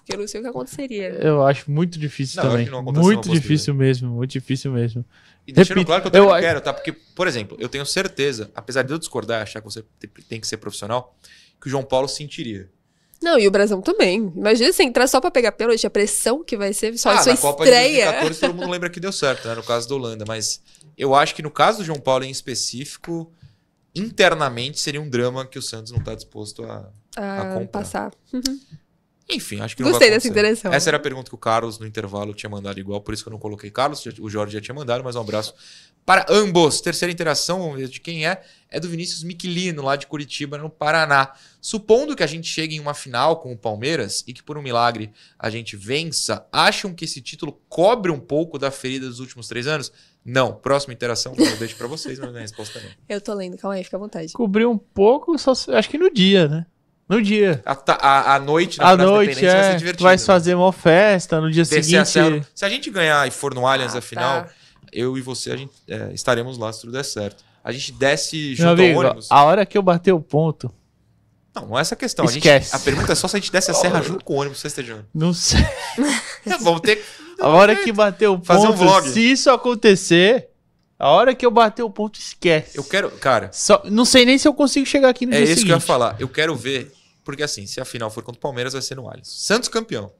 porque eu não sei o que aconteceria. Né? Eu acho muito difícil não, também. muito difícil mesmo, muito difícil mesmo. E deixando Repito, claro que eu também eu... Não quero, tá? Porque, por exemplo, eu tenho certeza, apesar de eu discordar, e achar que você tem que ser profissional, que o João Paulo sentiria. Não, e o Brasil também. Imagina se entrar só pra pegar pênalti, a pressão que vai ser só ah, a sua na Copa estreia. De 2014 todo mundo lembra que deu certo, né? No caso da Holanda. Mas eu acho que no caso do João Paulo em específico, internamente seria um drama que o Santos não tá disposto a, a, a comprar. passar. Uhum. Enfim, acho que não Gostei dessa interação. Essa era a pergunta que o Carlos, no intervalo, tinha mandado igual, por isso que eu não coloquei Carlos, o Jorge já tinha mandado, mas um abraço para ambos. Terceira interação, vamos ver de quem é, é do Vinícius Miquilino, lá de Curitiba, no Paraná. Supondo que a gente chegue em uma final com o Palmeiras e que por um milagre a gente vença, acham que esse título cobre um pouco da ferida dos últimos três anos? Não, próxima interação eu deixo para vocês, mas não é resposta não. Eu tô lendo, calma aí, fica à vontade. Cobriu um pouco, só acho que no dia, né? No dia. A, a, a noite, na a noite, é, vai ser divertido. Vai né? fazer uma festa no dia Descer seguinte. A Se a gente ganhar e for no Allianz ah, a final, tá. eu e você a gente, é, estaremos lá se tudo der certo. A gente desce junto amigo, ao ônibus. A hora que eu bater o ponto. Não, não é essa a questão. Esquece. A, gente, a pergunta é só se a gente desce a serra junto com o ônibus, você esteja. Não sei. [LAUGHS] É, vamos ter. A hora que bater o ponto. Fazer um vlog. Se isso acontecer. A hora que eu bater o ponto, esquece. Eu quero, cara. Só, não sei nem se eu consigo chegar aqui no é dia seguinte. É isso que eu ia falar. Eu quero ver porque assim, se a final for contra o Palmeiras, vai ser no Allianz. Santos campeão.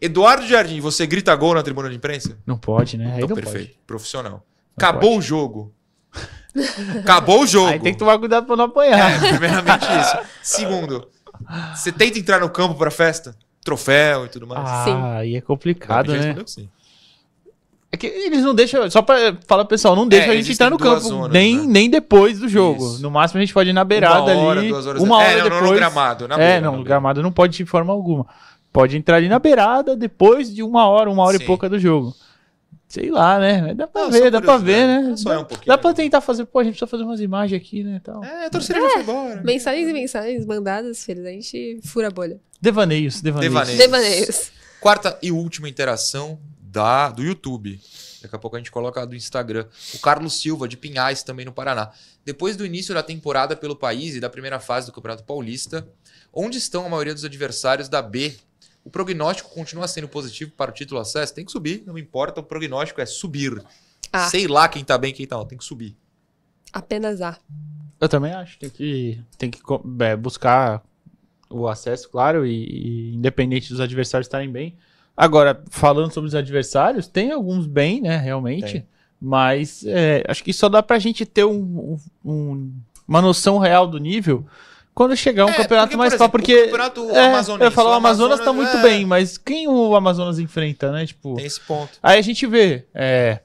Eduardo Jardim, você grita gol na tribuna de imprensa? Não pode, né? Aí perfeito. Pode. Profissional. Não Acabou pode. o jogo. Acabou o [LAUGHS] jogo. Aí tem que tomar cuidado pra não apanhar. É, primeiramente isso. Segundo, você tenta entrar no campo pra festa? Troféu e tudo mais? Ah, sim. aí é complicado, né? que sim. É que eles não deixam. Só pra falar pro pessoal, não deixa é, a gente entrar no campo. Zonas, nem, né? nem depois do jogo. Isso. No máximo a gente pode ir na beirada uma hora, ali. Duas horas uma é, hora é, depois. Não, no gramado, na é, beira, não, no gramado não pode de forma alguma. Pode entrar ali na beirada depois de uma hora, uma hora Sim. e pouca do jogo. Sei lá, né? Dá pra não, ver, dá pra ver, né? Só dá, é um pouquinho. Dá pra né? tentar fazer, pô, a gente precisa fazer umas imagens aqui, né? Tal. É, a torcida é. foi embora. Mensagens e mensagens mandadas, filhos. A gente fura a bolha. Devaneios, devaneios. Devaneios. devaneios. Quarta e última interação da, do YouTube. Daqui a pouco a gente coloca do Instagram. O Carlos Silva, de Pinhais, também no Paraná. Depois do início da temporada pelo país e da primeira fase do Campeonato Paulista, onde estão a maioria dos adversários da B? O prognóstico continua sendo positivo para o título acesso? Tem que subir, não importa. O prognóstico é subir. Ah. Sei lá quem tá bem, quem tá mal. Tem que subir. Apenas A. Eu também acho. Tem que, tem que é, buscar o acesso, claro, e, e independente dos adversários estarem bem Agora, falando sobre os adversários, tem alguns bem, né, realmente. Tem. Mas é, acho que só dá pra gente ter um, um, uma noção real do nível quando chegar um é, campeonato porque, mais por porque. O campeonato é, Eu falo, o Amazonas, está tá muito é bem, mas quem o Amazonas enfrenta, né? Tipo, tem esse ponto. Aí a gente vê. É,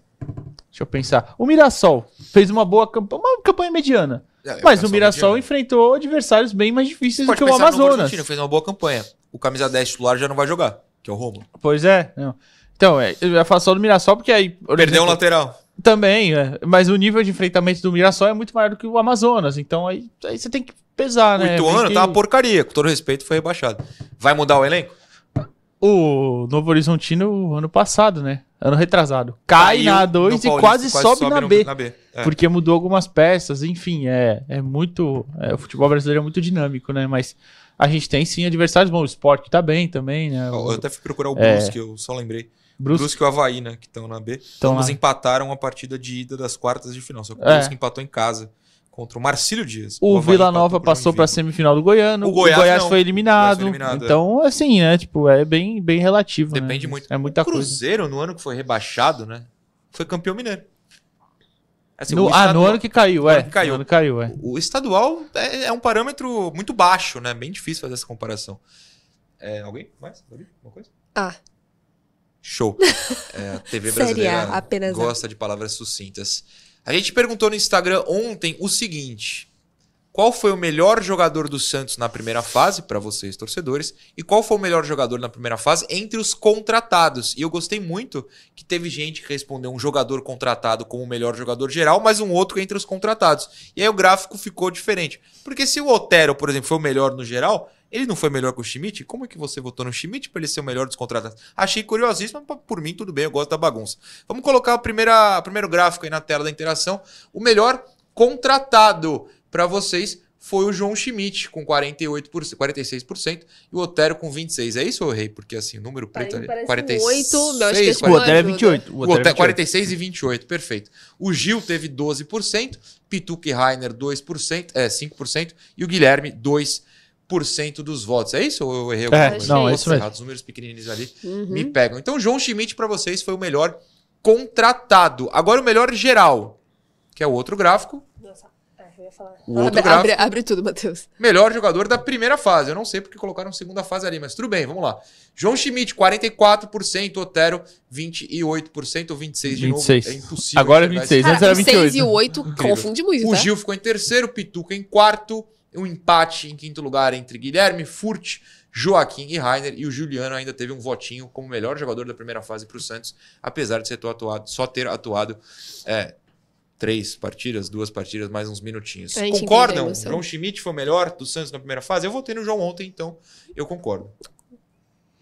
deixa eu pensar. O Mirassol fez uma boa campanha, uma campanha mediana. É, mas o Mirassol enfrentou adversários bem mais difíceis do que o Amazonas. O fez uma boa campanha. O camisa 10 titular já não vai jogar que é o Romulo. Pois é. Não. Então, é, eu ia falar só do Mirassol, porque aí. Perdeu exemplo, um lateral. Também, é. mas o nível de enfrentamento do Mirassol é muito maior do que o Amazonas. Então aí, aí você tem que pesar, o né? O Ituano que... tá uma porcaria, com todo respeito, foi rebaixado. Vai mudar o elenco? o Novo Horizontino ano passado, né? Ano retrasado. Cai Caiu na A2 e Paulista, quase, sobe, sobe na no, B. Na B. É. Porque mudou algumas peças, enfim, é, é muito. É, o futebol brasileiro é muito dinâmico, né? Mas a gente tem sim adversários bom O esporte tá bem também, né? Eu, eu até fui procurar o é. Brusque, eu só lembrei. Brusque, Brusque e o Havaí, né? Que estão na B. Então, eles empataram a partida de ida das quartas de final. Só que o é. Brusque empatou em casa contra o Marcílio Dias. O Vila Nova passou para a semifinal do Goiano. O Goiás, o Goiás não, foi, eliminado. foi, eliminado. É. Então, assim, né? Tipo, é bem, bem relativo. Né, Depende né? muito. É muita o Cruzeiro, coisa. no ano que foi rebaixado, né? Foi campeão mineiro. Assim, no, estadual, ah, no ano que caiu, é. que caiu. Ano caiu é. O estadual é, é, um parâmetro muito baixo, né? Bem difícil fazer essa comparação. É, alguém? Mais? Alguém? Alguma coisa? Ah. Show. [LAUGHS] é, a TV brasileira a, apenas gosta a... de palavras sucintas. A gente perguntou no Instagram ontem o seguinte: qual foi o melhor jogador do Santos na primeira fase, para vocês torcedores, e qual foi o melhor jogador na primeira fase entre os contratados. E eu gostei muito que teve gente que respondeu um jogador contratado como o melhor jogador geral, mas um outro entre os contratados. E aí o gráfico ficou diferente. Porque se o Otero, por exemplo, foi o melhor no geral, ele não foi melhor que o Schmidt? Como é que você votou no Schmidt para ele ser o melhor dos contratados? Achei curiosíssimo, mas por mim tudo bem, eu gosto da bagunça. Vamos colocar o primeiro gráfico aí na tela da interação. O melhor contratado para vocês foi o João Schmidt com 48%, 46% e o Otero com 26%. É isso, ou errei, porque assim, o número preto ali. 48, 46, 8, 40, o Otério é 28. É o Otero é Otério 46 e 28, é é perfeito. O Gil teve 12%, Pituque Rainer 2%, é, 5% e o Guilherme 2%. 20% dos votos. É isso ou eu errei é, alguma é, coisa? Não, é isso mesmo. Os números pequenininhos ali uhum. me pegam. Então, João Schmidt, para vocês, foi o melhor contratado. Agora, o melhor geral, que é o outro gráfico. É, o outro abre, Abre, abre tudo, Matheus. Melhor jogador da primeira fase. Eu não sei porque colocaram segunda fase ali, mas tudo bem, vamos lá. João Schmidt, 44%, Otero, 28% ou 26%, de novo. É impossível. Agora é 26, antes era 28. 6 e 8 confunde muito, tá? O né? Gil ficou em terceiro, Pituca em quarto, um empate em quinto lugar entre Guilherme Furt, Joaquim e Rainer, e o Juliano ainda teve um votinho como melhor jogador da primeira fase para o Santos, apesar de ser atuado, só ter atuado é, três partidas, duas partidas, mais uns minutinhos. Concordam? João Schmidt foi o melhor do Santos na primeira fase? Eu votei no João ontem, então eu concordo.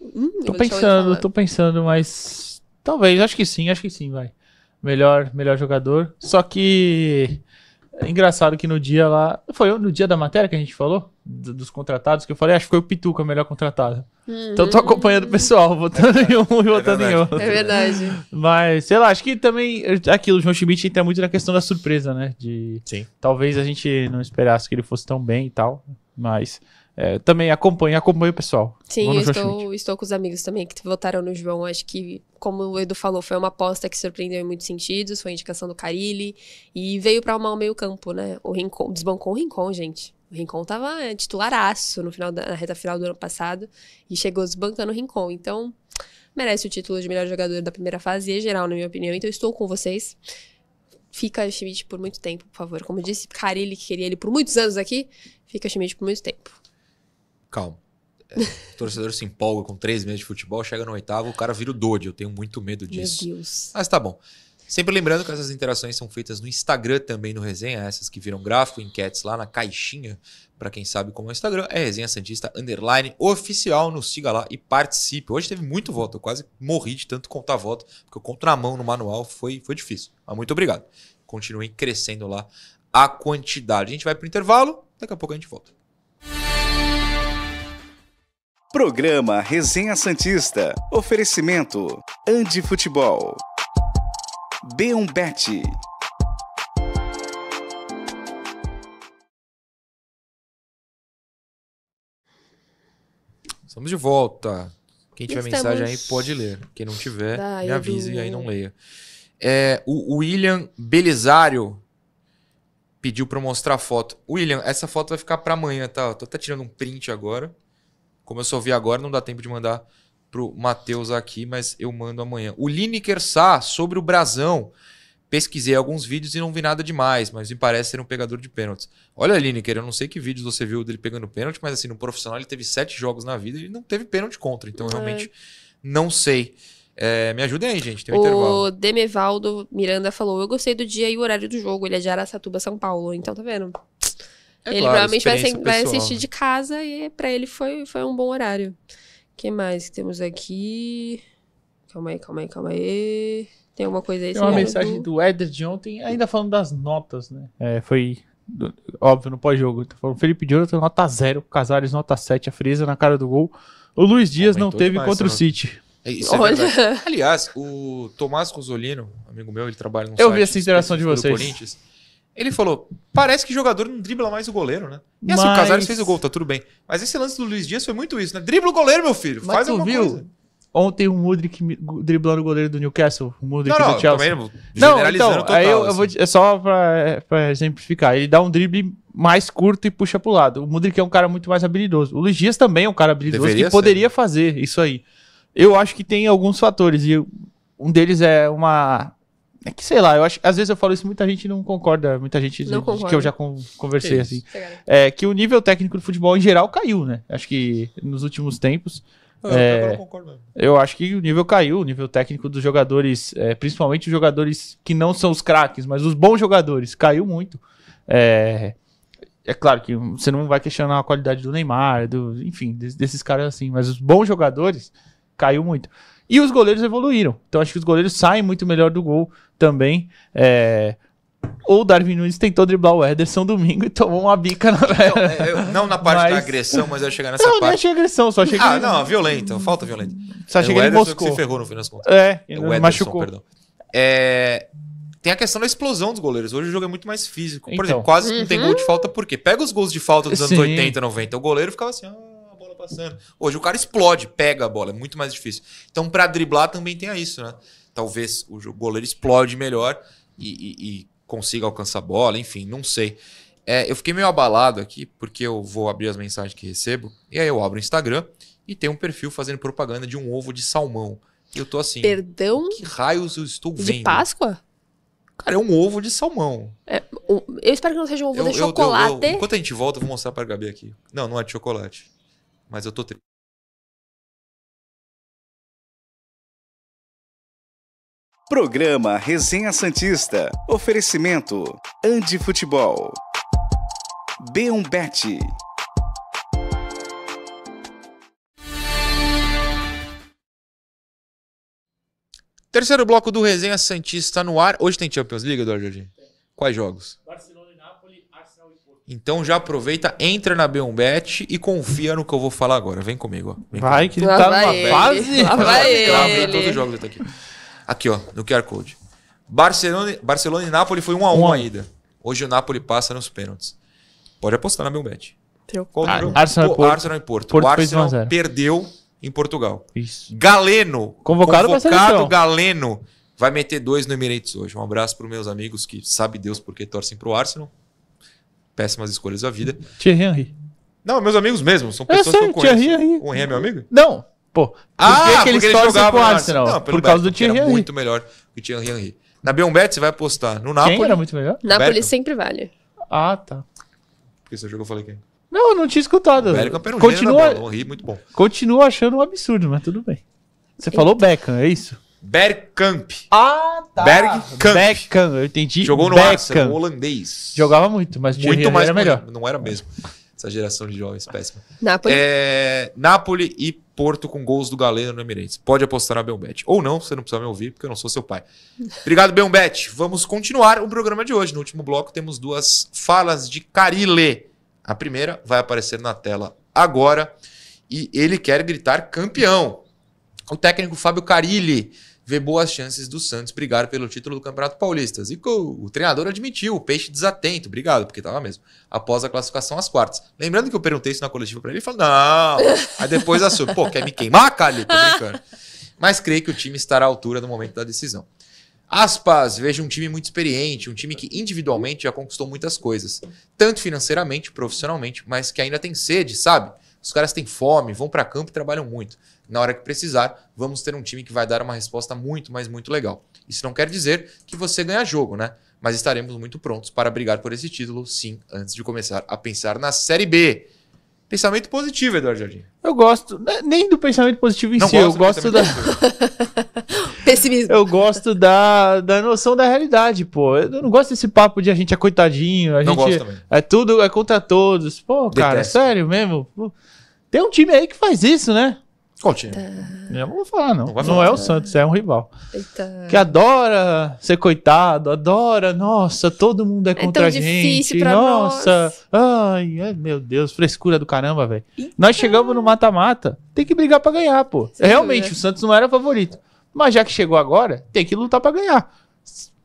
Hum, tô pensando, tô pensando, mas talvez, acho que sim, acho que sim, vai. Melhor, melhor jogador. Só que é engraçado que no dia lá. Foi no dia da matéria que a gente falou? Do, dos contratados, que eu falei, ah, acho que foi o Pituca o melhor contratado. Uhum. Então tô acompanhando o pessoal, votando [LAUGHS] é em um e votando é em outro. É verdade. Mas, sei lá, acho que também aquilo, o João Schmidt entra muito na questão da surpresa, né? De Sim. talvez a gente não esperasse que ele fosse tão bem e tal. Mas é, também acompanha, acompanha o pessoal. Sim, eu estou, estou, com os amigos também que votaram no João. Acho que, como o Edu falou, foi uma aposta que surpreendeu em muitos sentidos, foi a indicação do Carilli e veio para o meio campo, né? O Rincon, desbancou o Rincon, gente. O Rincon tava é, titularaço no final da, na reta final do ano passado e chegou desbancando o Rincon. Então, merece o título de melhor jogador da primeira fase em geral, na minha opinião. Então, estou com vocês fica Schmidt por muito tempo, por favor. Como eu disse, Carilli que queria ele por muitos anos aqui, fica Schmidt por muito tempo calma. É, o torcedor se empolga com três meses de futebol, chega no oitavo, o cara vira o Dodge. Eu tenho muito medo disso. Meu Deus. Mas tá bom. Sempre lembrando que essas interações são feitas no Instagram também, no Resenha, essas que viram gráfico, enquetes lá na caixinha, para quem sabe como é o Instagram, é Resenha Santista Underline Oficial, nos siga lá e participe. Hoje teve muito voto, eu quase morri de tanto contar voto, porque eu conto na mão no manual, foi, foi difícil. Mas muito obrigado. Continuem crescendo lá a quantidade. A gente vai pro intervalo, daqui a pouco a gente volta. Programa Resenha Santista. Oferecimento Andi Futebol. B1 Bet. Estamos de volta. Quem tiver Estamos... mensagem aí pode ler. Quem não tiver, me avise e aí não leia. É, o William Belisário pediu para mostrar a foto. William, essa foto vai ficar para amanhã, tá? Eu tô até tirando um print agora. Como eu só vi agora, não dá tempo de mandar pro Matheus aqui, mas eu mando amanhã. O Lineker Sá, sobre o Brasão. Pesquisei alguns vídeos e não vi nada demais, mas me parece ser um pegador de pênaltis. Olha, Lineker, eu não sei que vídeos você viu dele pegando pênalti, mas assim, no profissional ele teve sete jogos na vida e não teve pênalti contra, então eu realmente não sei. É, me ajudem aí, gente, tem um o intervalo. O Demevaldo Miranda falou, eu gostei do dia e o horário do jogo, ele é de Aracatuba, São Paulo, então tá vendo? É ele claro, provavelmente vai, ser, vai, assistir né? de casa e para ele foi, foi um bom horário. O que mais que temos aqui? Calma aí, calma aí, calma aí. Tem alguma coisa aí? Tem uma mensagem do Eder de ontem, ainda falando das notas, né? É, foi óbvio no pós-jogo. Então, Felipe Jonathan nota 0, Casares nota 7, a frieza na cara do gol. O Luiz Dias Aumentou não teve demais, contra não. o né? City. É, isso é Olha. É Aliás, o Tomás Rosolino, amigo meu, ele trabalha no Eu vi essa interação de vocês. Corinthians ele falou: parece que jogador não dribla mais o goleiro, né? E Mas... assim, o Casares fez o gol, tá tudo bem. Mas esse lance do Luiz Dias foi muito isso, né? Dribla o goleiro, meu filho. Mas faz alguma viu? coisa. Ontem o Mudrik driblando o goleiro do Newcastle, o Mudrik não, não, do Chelsea. Também, não, então, total, aí eu, assim. eu, vou, assim. é só pra, pra, exemplificar. Ele dá um drible mais curto e puxa pro lado. O Mudrik é um cara muito mais habilidoso. O Luiz Dias também é um cara habilidoso Deveria que ser. poderia fazer isso aí. Eu acho que tem alguns fatores e um deles é uma é que sei lá, eu acho, às vezes eu falo isso, muita gente não concorda, muita gente de, concorda. que eu já con conversei assim, é que o nível técnico do futebol em geral caiu, né? Acho que nos últimos tempos eu, é, eu acho que o nível caiu, o nível técnico dos jogadores, é, principalmente os jogadores que não são os craques, mas os bons jogadores, caiu muito. É, é claro que você não vai questionar a qualidade do Neymar, do, enfim, desses caras assim, mas os bons jogadores caiu muito. E os goleiros evoluíram. Então acho que os goleiros saem muito melhor do gol também. É... Ou o Darwin Nunes tentou driblar o Ederson domingo e tomou uma bica na. Não, é, eu, não na parte mas... da agressão, mas eu ia chegar nessa não, parte. Não, não achei agressão, só achei que. Ah, não, violenta, falta violenta. Só achei é, que ele Ederson moscou. Que se ferrou no fim das contas. É, o Ederson, machucou. Perdão. É, tem a questão da explosão dos goleiros. Hoje o jogo é muito mais físico. Por então. exemplo, quase uhum. não tem uhum. gol de falta, por quê? Pega os gols de falta dos anos Sim. 80, 90. O goleiro ficava assim. Ah, passando. Hoje o cara explode, pega a bola, é muito mais difícil. Então, para driblar também tem isso, né? Talvez o goleiro explode melhor e, e, e consiga alcançar a bola, enfim, não sei. É, eu fiquei meio abalado aqui, porque eu vou abrir as mensagens que recebo, e aí eu abro o Instagram e tem um perfil fazendo propaganda de um ovo de salmão. E eu tô assim. Perdão? Que raios eu estou vendo? De Páscoa? Cara, é um ovo de salmão. É, eu espero que não seja um ovo eu, de eu, chocolate. Eu, enquanto a gente volta, eu vou mostrar pra Gabi aqui. Não, não é de chocolate mas eu tô triste. Programa Resenha Santista. Oferecimento: Andi Futebol. B1 Bet. Terceiro bloco do Resenha Santista no ar. Hoje tem Champions League, Eduardo Jardim? Quais jogos? Barcelona. Então já aproveita, entra na B1Bet e confia no que eu vou falar agora. Vem comigo, ó. Vem vai comigo. que ele tá numa ele. fase. vai ele. Todos os jogos tá aqui. Aqui, ó, no QR Code. Barcelona, Barcelona e Napoli foi 1 x a 1 ainda. Hoje o Napoli passa nos pênaltis. Pode apostar na B1Bet. Arsenal, Pô, Porto. Arsenal e Porto. Porto o Arsenal perdeu em Portugal. Isso. Galeno. Convocado, convocado Galeno. Vai meter dois no Emirates hoje. Um abraço para meus amigos que sabe Deus porque torcem para o Arsenal péssimas escolhas da vida. Thierry Henry. Não, meus amigos mesmo, são pessoas que eu conheço. Thierry Henry. O Henry é meu amigo? Não. Pô, por ah, que, eles ele jogava no Arsenal? Não, por causa Beto, do Thierry Henry. muito melhor que o Thierry Henry. Na Beombet você vai apostar no Napoli. Quem era muito melhor? Napoli sempre vale. Ah, tá. Porque você jogou, eu falei quem? Não, eu não tinha escutado. O Beckham é era um continua, gênero né, muito bom. Continua achando um absurdo, mas tudo bem. Você Eita. falou Beckham, é isso? Bergkamp. Ah, tá. Bergkamp. Bergkamp, eu entendi. Jogou no Bergkamp. Arsenal, holandês. Jogava muito, mas muito mais era melhor. Não era mesmo. Essa geração de jovens péssima. Napoli. É, e Porto com gols do Galeno no Emirates. Pode apostar na Belbet. Ou não, você não precisa me ouvir, porque eu não sou seu pai. [LAUGHS] Obrigado, Belbet. Vamos continuar o programa de hoje. No último bloco temos duas falas de Carile. A primeira vai aparecer na tela agora. E ele quer gritar campeão. O técnico Fábio Carilli vê boas chances do Santos brigar pelo título do Campeonato Paulista. Zico, o treinador admitiu, o peixe desatento, obrigado, porque estava mesmo, após a classificação às quartas. Lembrando que eu perguntei isso na coletiva para ele, ele falou, não. Aí depois assumiu, pô, quer me queimar, Calil? Tô brincando. Mas creio que o time estará à altura no momento da decisão. Aspas, vejo um time muito experiente, um time que individualmente já conquistou muitas coisas, tanto financeiramente, profissionalmente, mas que ainda tem sede, sabe? Os caras têm fome, vão para campo e trabalham muito na hora que precisar, vamos ter um time que vai dar uma resposta muito, mas muito legal. Isso não quer dizer que você ganha jogo, né? Mas estaremos muito prontos para brigar por esse título, sim, antes de começar a pensar na Série B. Pensamento positivo, Eduardo Jardim. Eu gosto, né, nem do pensamento positivo em não si, gosto eu gosto da. [LAUGHS] Pessimismo. Eu gosto da, da noção da realidade, pô. Eu não gosto desse papo de a gente é coitadinho, a não gente. Gosto É tudo, é contra todos. Pô, cara, sério mesmo. Tem um time aí que faz isso, né? Qual time? Eu não vou falar, não. Não, não é o Santos, é um rival. Eita. Que adora ser coitado, adora, nossa, todo mundo é, é contra é a gente. nossa, nós. ai, é, meu Deus, frescura do caramba, velho. Nós chegamos no mata-mata, tem que brigar para ganhar, pô. Realmente, o Santos não era favorito. Mas já que chegou agora, tem que lutar para ganhar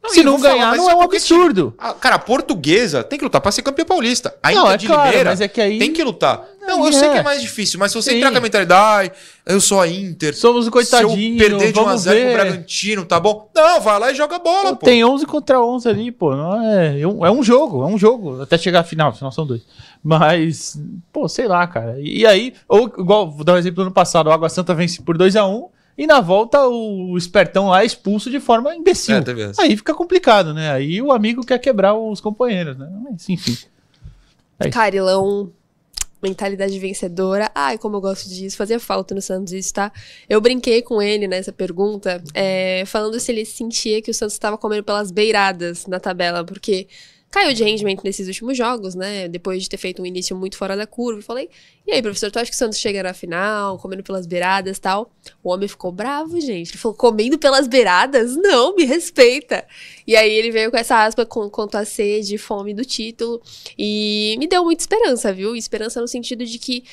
não, Se não ganhar, não é um tipo, absurdo. Time... cara, a portuguesa tem que lutar para ser campeão paulista. A não, é de claro, Limeira é que aí... tem que lutar. Não, eu é. sei que é mais difícil, mas se você Sim. entrar com a mentalidade, eu sou a Inter. Somos o coitadinho. Se eu perder de 1x0 com o Bragantino, tá bom? Não, vai lá e joga bola, pô, pô. Tem 11 contra 11 ali, pô. Não é, é, é um jogo, é um jogo. Até chegar à final, final são dois. Mas, pô, sei lá, cara. E aí, ou igual, vou dar um exemplo do ano passado: o Água Santa vence por 2x1. E na volta o espertão lá é expulso de forma imbecil. É, Aí fica complicado, né? Aí o amigo quer quebrar os companheiros, né? Mas enfim. É Carilão, mentalidade vencedora. Ai, como eu gosto disso. Fazia falta no Santos isso, tá? Eu brinquei com ele nessa pergunta, é, falando se ele sentia que o Santos estava comendo pelas beiradas na tabela, porque caiu de rendimento nesses últimos jogos, né? Depois de ter feito um início muito fora da curva. Falei, e aí, professor, tu acha que o Santos chega na final, comendo pelas beiradas tal? O homem ficou bravo, gente. Ele falou, comendo pelas beiradas? Não, me respeita. E aí ele veio com essa aspa quanto à sede e fome do título. E me deu muita esperança, viu? Esperança no sentido de que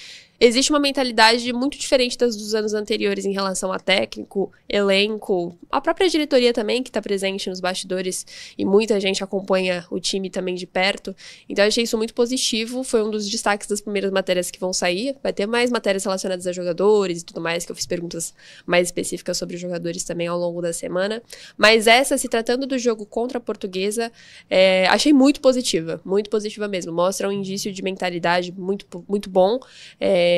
existe uma mentalidade muito diferente das dos anos anteriores em relação a técnico, elenco, a própria diretoria também, que está presente nos bastidores e muita gente acompanha o time também de perto. Então, eu achei isso muito positivo. Foi um dos destaques das primeiras matérias que vão sair. Vai ter mais matérias relacionadas a jogadores e tudo mais, que eu fiz perguntas mais específicas sobre jogadores também ao longo da semana. Mas essa, se tratando do jogo contra a portuguesa, é, achei muito positiva, muito positiva mesmo. Mostra um indício de mentalidade muito, muito bom. É,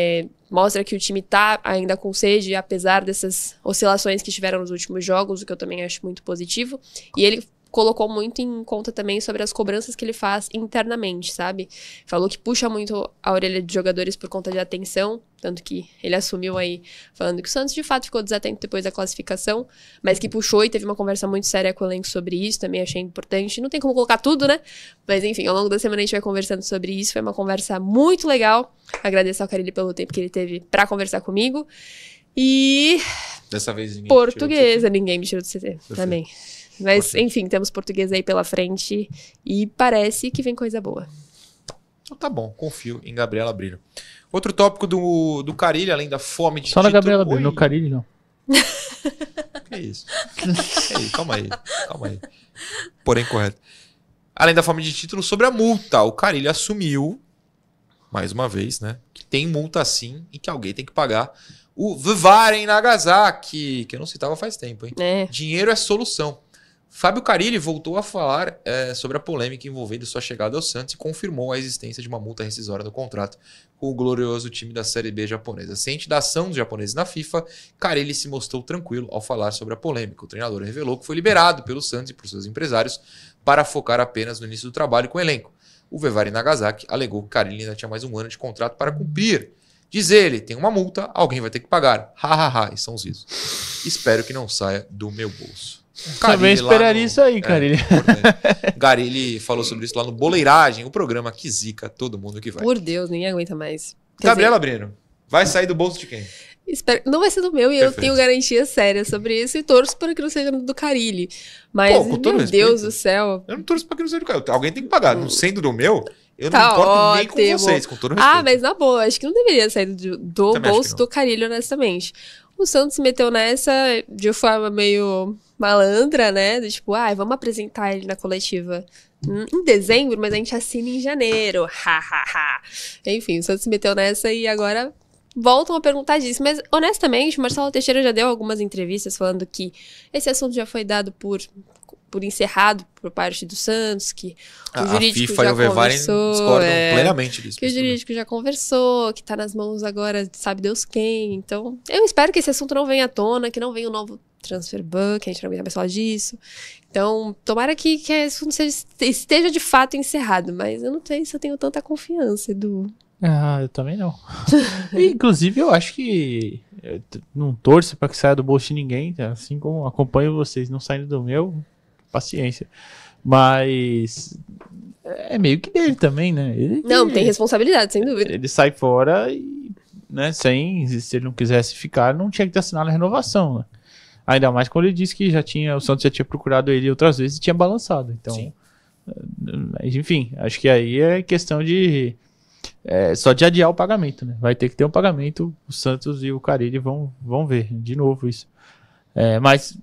mostra que o time está ainda com sede, apesar dessas oscilações que tiveram nos últimos jogos, o que eu também acho muito positivo. E ele colocou muito em conta também sobre as cobranças que ele faz internamente, sabe? Falou que puxa muito a orelha de jogadores por conta de atenção, tanto que ele assumiu aí falando que o Santos de fato ficou desatento depois da classificação, mas que puxou e teve uma conversa muito séria com o elenco sobre isso, também achei importante. Não tem como colocar tudo, né? Mas enfim, ao longo da semana a gente vai conversando sobre isso, foi uma conversa muito legal. Agradeço ao Carilli pelo tempo que ele teve para conversar comigo. E. Dessa vez ninguém Portuguesa, ninguém me tirou do CT. Também. Mas, enfim, temos português aí pela frente e parece que vem coisa boa. Então tá bom, confio em Gabriela Brilho. Outro tópico do, do Carilho, além da fome de Só título, na Gabriela Brilho, no Carilho não. [LAUGHS] que isso? Calma aí, calma aí. Porém, correto. Além da fome de título, sobre a multa. O Carilho assumiu, mais uma vez, né? Que tem multa sim e que alguém tem que pagar o em Nagasaki, que eu não citava faz tempo, hein? É. Dinheiro é solução. Fábio Carilli voltou a falar é, sobre a polêmica envolvendo sua chegada ao Santos e confirmou a existência de uma multa rescisória no contrato com o glorioso time da Série B japonesa. Ciente da ação dos japoneses na FIFA, Carilli se mostrou tranquilo ao falar sobre a polêmica. O treinador revelou que foi liberado pelo Santos e por seus empresários para focar apenas no início do trabalho com o elenco. O Vevari Nagasaki alegou que Carilli ainda tinha mais um ano de contrato para cumprir. Diz ele, tem uma multa, alguém vai ter que pagar. Ha, ha, ha, e são os risos. Espero que não saia do meu bolso. Também esperaria no, isso aí, Carilli. É, Garilli falou sobre isso lá no Boleiragem, o programa que zica todo mundo que vai. Por Deus, ninguém aguenta mais. Quer Gabriela dizer... Breno, vai sair do bolso de quem? Espero, não vai ser do meu e Perfeito. eu tenho garantias sérias sobre isso e torço para que não seja do Carilli. Mas, Pô, meu Deus do céu. Eu não torço para que não seja do Carilli. Alguém tem que pagar. Não hum. sendo do meu, eu tá não importo ótimo. nem com vocês, com todo ah, respeito. Ah, mas na boa, acho que não deveria sair do, do bolso do Carilli, honestamente. O Santos se meteu nessa de forma meio malandra, né? Do tipo, ai, ah, vamos apresentar ele na coletiva em dezembro, mas a gente assina em janeiro. [LAUGHS] Ha, ha, ha. Enfim, o Santos se meteu nessa e agora voltam a perguntar disso. Mas, honestamente, Marcelo Teixeira já deu algumas entrevistas falando que esse assunto já foi dado por por encerrado por parte do Santos, que o a, jurídico FIFA já e o conversou, discordam é, plenamente disso. Que o jurídico já conversou, que está nas mãos agora de sabe Deus quem. Então, eu espero que esse assunto não venha à tona, que não venha um novo transfer ban, que a gente não aguenta mais falar disso. Então, tomara que, que isso seja, esteja de fato encerrado, mas eu não sei se eu tenho tanta confiança, Edu. Ah, eu também não. [LAUGHS] inclusive, eu acho que eu não torço para que saia do bolso de ninguém, tá? assim como acompanho vocês não saindo do meu, paciência. Mas é meio que dele também, né? Ele, não, tem responsabilidade, sem dúvida. Ele sai fora e, né, sem, se ele não quisesse ficar, não tinha que ter assinado a renovação, né? Ainda mais quando ele disse que já tinha, o Santos já tinha procurado ele outras vezes e tinha balançado. Então, Sim. mas enfim, acho que aí é questão de é, só de adiar o pagamento, né? Vai ter que ter um pagamento. O Santos e o Carille vão, vão ver de novo isso. É, mas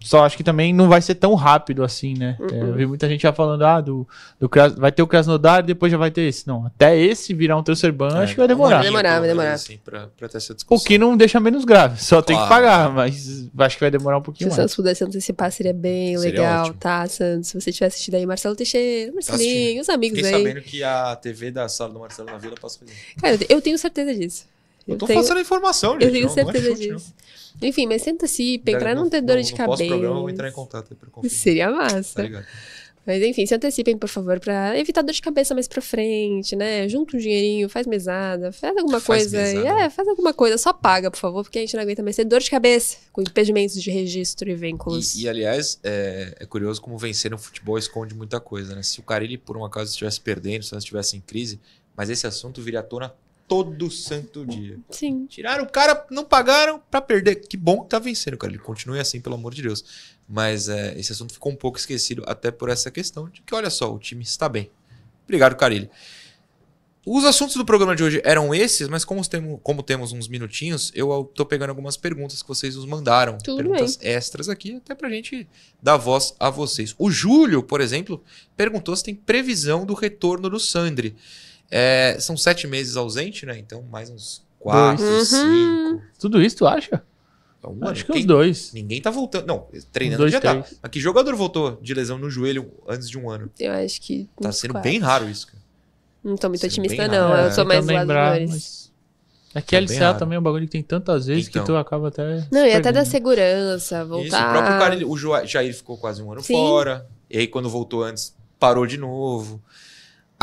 só acho que também não vai ser tão rápido assim, né? Uhum. É, eu vi uh-uh. muita gente já falando, ah, do, do vai ter o Krasnodar e depois já vai ter esse. Não, até esse virar um transfer ban, é, acho que vai demorar. Vai demorar, vai demorar. Assim, pra, pra ter essa discussão. O que não deixa menos grave, só claro. tem que pagar, mas acho que vai demorar um pouquinho se mais. o Santos pudesse antecipar, seria bem seria legal, ótimo. tá, Santos? Se você tiver assistido aí, Marcelo Teixeira, tá Marcelinho, tá os amigos Fiquei aí. sabendo que a TV da sala do Marcelo na Vila passou. Cara, eu tenho certeza disso. Eu, eu tô tenho... passando a informação, gente. Eu tenho é certeza não é chute, disso. Não. É enfim, mas senta-se, assim, pra não ter dor de cabeça. Se programa, eu entrar em contato aí Seria massa. Tá mas enfim, se antecipem, assim, por favor, para evitar dor de cabeça mais pra frente, né? Junta um dinheirinho, faz mesada, faz alguma faz coisa. Mesada. É, faz alguma coisa, só paga, por favor, porque a gente não aguenta mais ter dor de cabeça com impedimentos de registro e vínculos. E, e aliás, é, é, curioso como vencer no futebol esconde muita coisa, né? Se o Carilli, por um acaso, estivesse perdendo, se nós estivesse em crise, mas esse assunto viria à tona todo santo dia. Sim. Tiraram o cara, não pagaram para perder. Que bom que tá vencendo, cara. Ele continue assim, pelo amor de Deus. Mas é, esse assunto ficou um pouco esquecido, até por essa questão de que, olha só, o time está bem. Obrigado, Carilho. Os assuntos do programa de hoje eram esses, mas como, como temos uns minutinhos, eu tô pegando algumas perguntas que vocês nos mandaram. Tudo perguntas bem. extras aqui, até pra gente dar voz a vocês. O Júlio, por exemplo, perguntou se tem previsão do retorno do Sandri. É, são sete meses ausente, né? Então, mais uns quatro, cinco. Uhum. Tudo isso, tu acha? Um então, Acho ano. que Quem, os dois. Ninguém tá voltando. Não, treinando dois, já tá. três. tá. Aqui jogador voltou de lesão no joelho antes de um ano. Eu acho que. Tá sendo quatro. bem raro isso, cara. Não tô muito tá otimista, não. É, eu sou é, mais lado É tá que LCA também é um bagulho que tem tantas vezes então. que tu então. acaba até. Não, e até da segurança, voltar. Isso, o próprio cara, o Jair ficou quase um ano Sim. fora. E aí, quando voltou antes, parou de novo.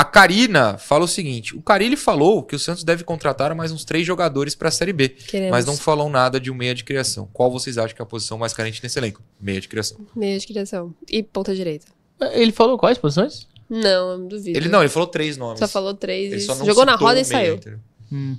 A Karina fala o seguinte: o Carille falou que o Santos deve contratar mais uns três jogadores para a Série B, Queremos. mas não falou nada de um meia de criação. Qual vocês acham que é a posição mais carente nesse elenco? Meia de criação. Meia de criação. E ponta direita. É, ele falou quais posições? Não, eu duvido. Ele não, ele falou três nomes. Só falou três. Ele só não Jogou na roda e saiu. Hum.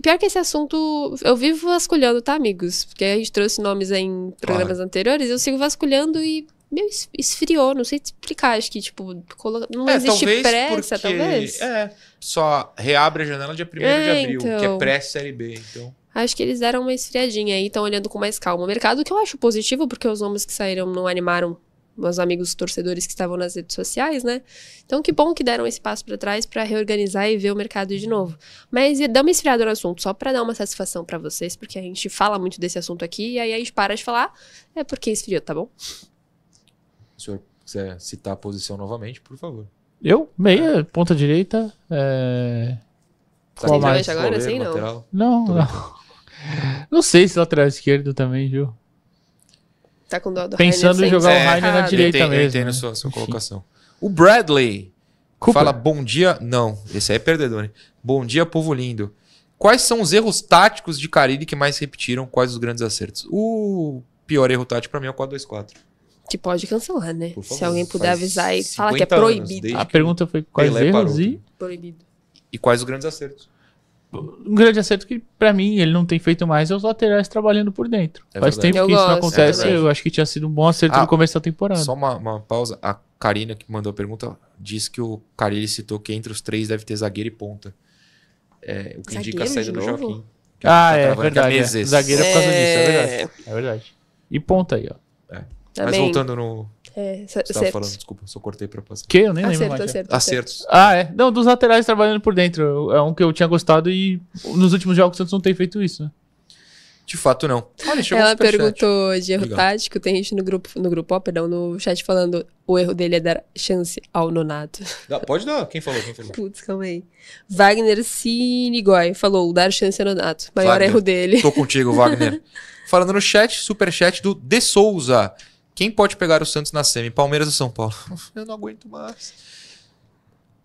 Pior que esse assunto, eu vivo vasculhando, tá, amigos? Porque a gente trouxe nomes em programas claro. anteriores, eu sigo vasculhando e meio esfriou, não sei te explicar, acho que, tipo, colo... não é, existe talvez pressa, porque... talvez. É, só reabre a janela dia 1 é, de abril, então... que é então. pré-série B, então. Acho que eles deram uma esfriadinha aí, estão olhando com mais calma o mercado, que eu acho positivo, porque os nomes que saíram não animaram meus amigos torcedores que estavam nas redes sociais, né? Então, que bom que deram esse passo para trás para reorganizar e ver o mercado de novo. Mas dá uma esfriada no assunto, só para dar uma satisfação para vocês, porque a gente fala muito desse assunto aqui e aí a gente para de falar, é porque esfriou, tá bom? o senhor quiser citar a posição novamente, por favor. Eu? Meia, ponta direita. É... Tá Qual mais? Agora, assim, lateral. não. Não, não. não. sei se lateral esquerdo também, viu? Tá com dó do Pensando Heine em jogar é, o Heine na direita mesmo. Entendo né? sua, sua colocação. O Bradley Cooper. fala bom dia. Não, esse aí é perdedor, né? Bom dia, povo lindo. Quais são os erros táticos de Carilli que mais repetiram? Quais os grandes acertos? O pior erro tático para mim é o 4-2-4 que pode cancelar, né? Favor, Se alguém puder avisar e falar que é proibido. A pergunta foi quais Pelé erros parou. e... Proibido. E quais os grandes acertos? Um grande acerto que, para mim, ele não tem feito mais é os laterais trabalhando por dentro. É Faz tempo eu que gosto. isso não é acontece. É eu acho que tinha sido um bom acerto ah, no começo da temporada. Só uma, uma, pausa. A Karina, que mandou a pergunta, disse que o Carilli citou que entre os três deve ter zagueiro e ponta. É, o que zagueiro indica a saída do Joaquim. Ah, tá é, verdade. É. Zagueiro é por causa disso, é verdade. É, é verdade. E ponta aí, ó. Também. Mas voltando no. É, você estava falando, desculpa, só cortei para passar. Que? Eu nem acerto, lembro Acerto, acerto, Acertos. Ah, é. Não, dos laterais trabalhando por dentro. É um que eu tinha gostado e nos últimos jogos o Santos não tem feito isso, né? De fato, não. Olha, Ela perguntou de erro Legal. tático, tem gente no grupo, no grupo, ó, perdão, no chat falando o erro dele é dar chance ao Nonato. Dá, pode dar, quem falou? Quem falou? Putz, calma aí. Wagner Sinigoy falou, dar chance ao Nonato, maior Wagner, erro dele. Tô contigo, Wagner. [LAUGHS] falando no chat, super chat do De Souza. Quem pode pegar o Santos na semi? Palmeiras ou São Paulo? [LAUGHS] Eu não aguento mais.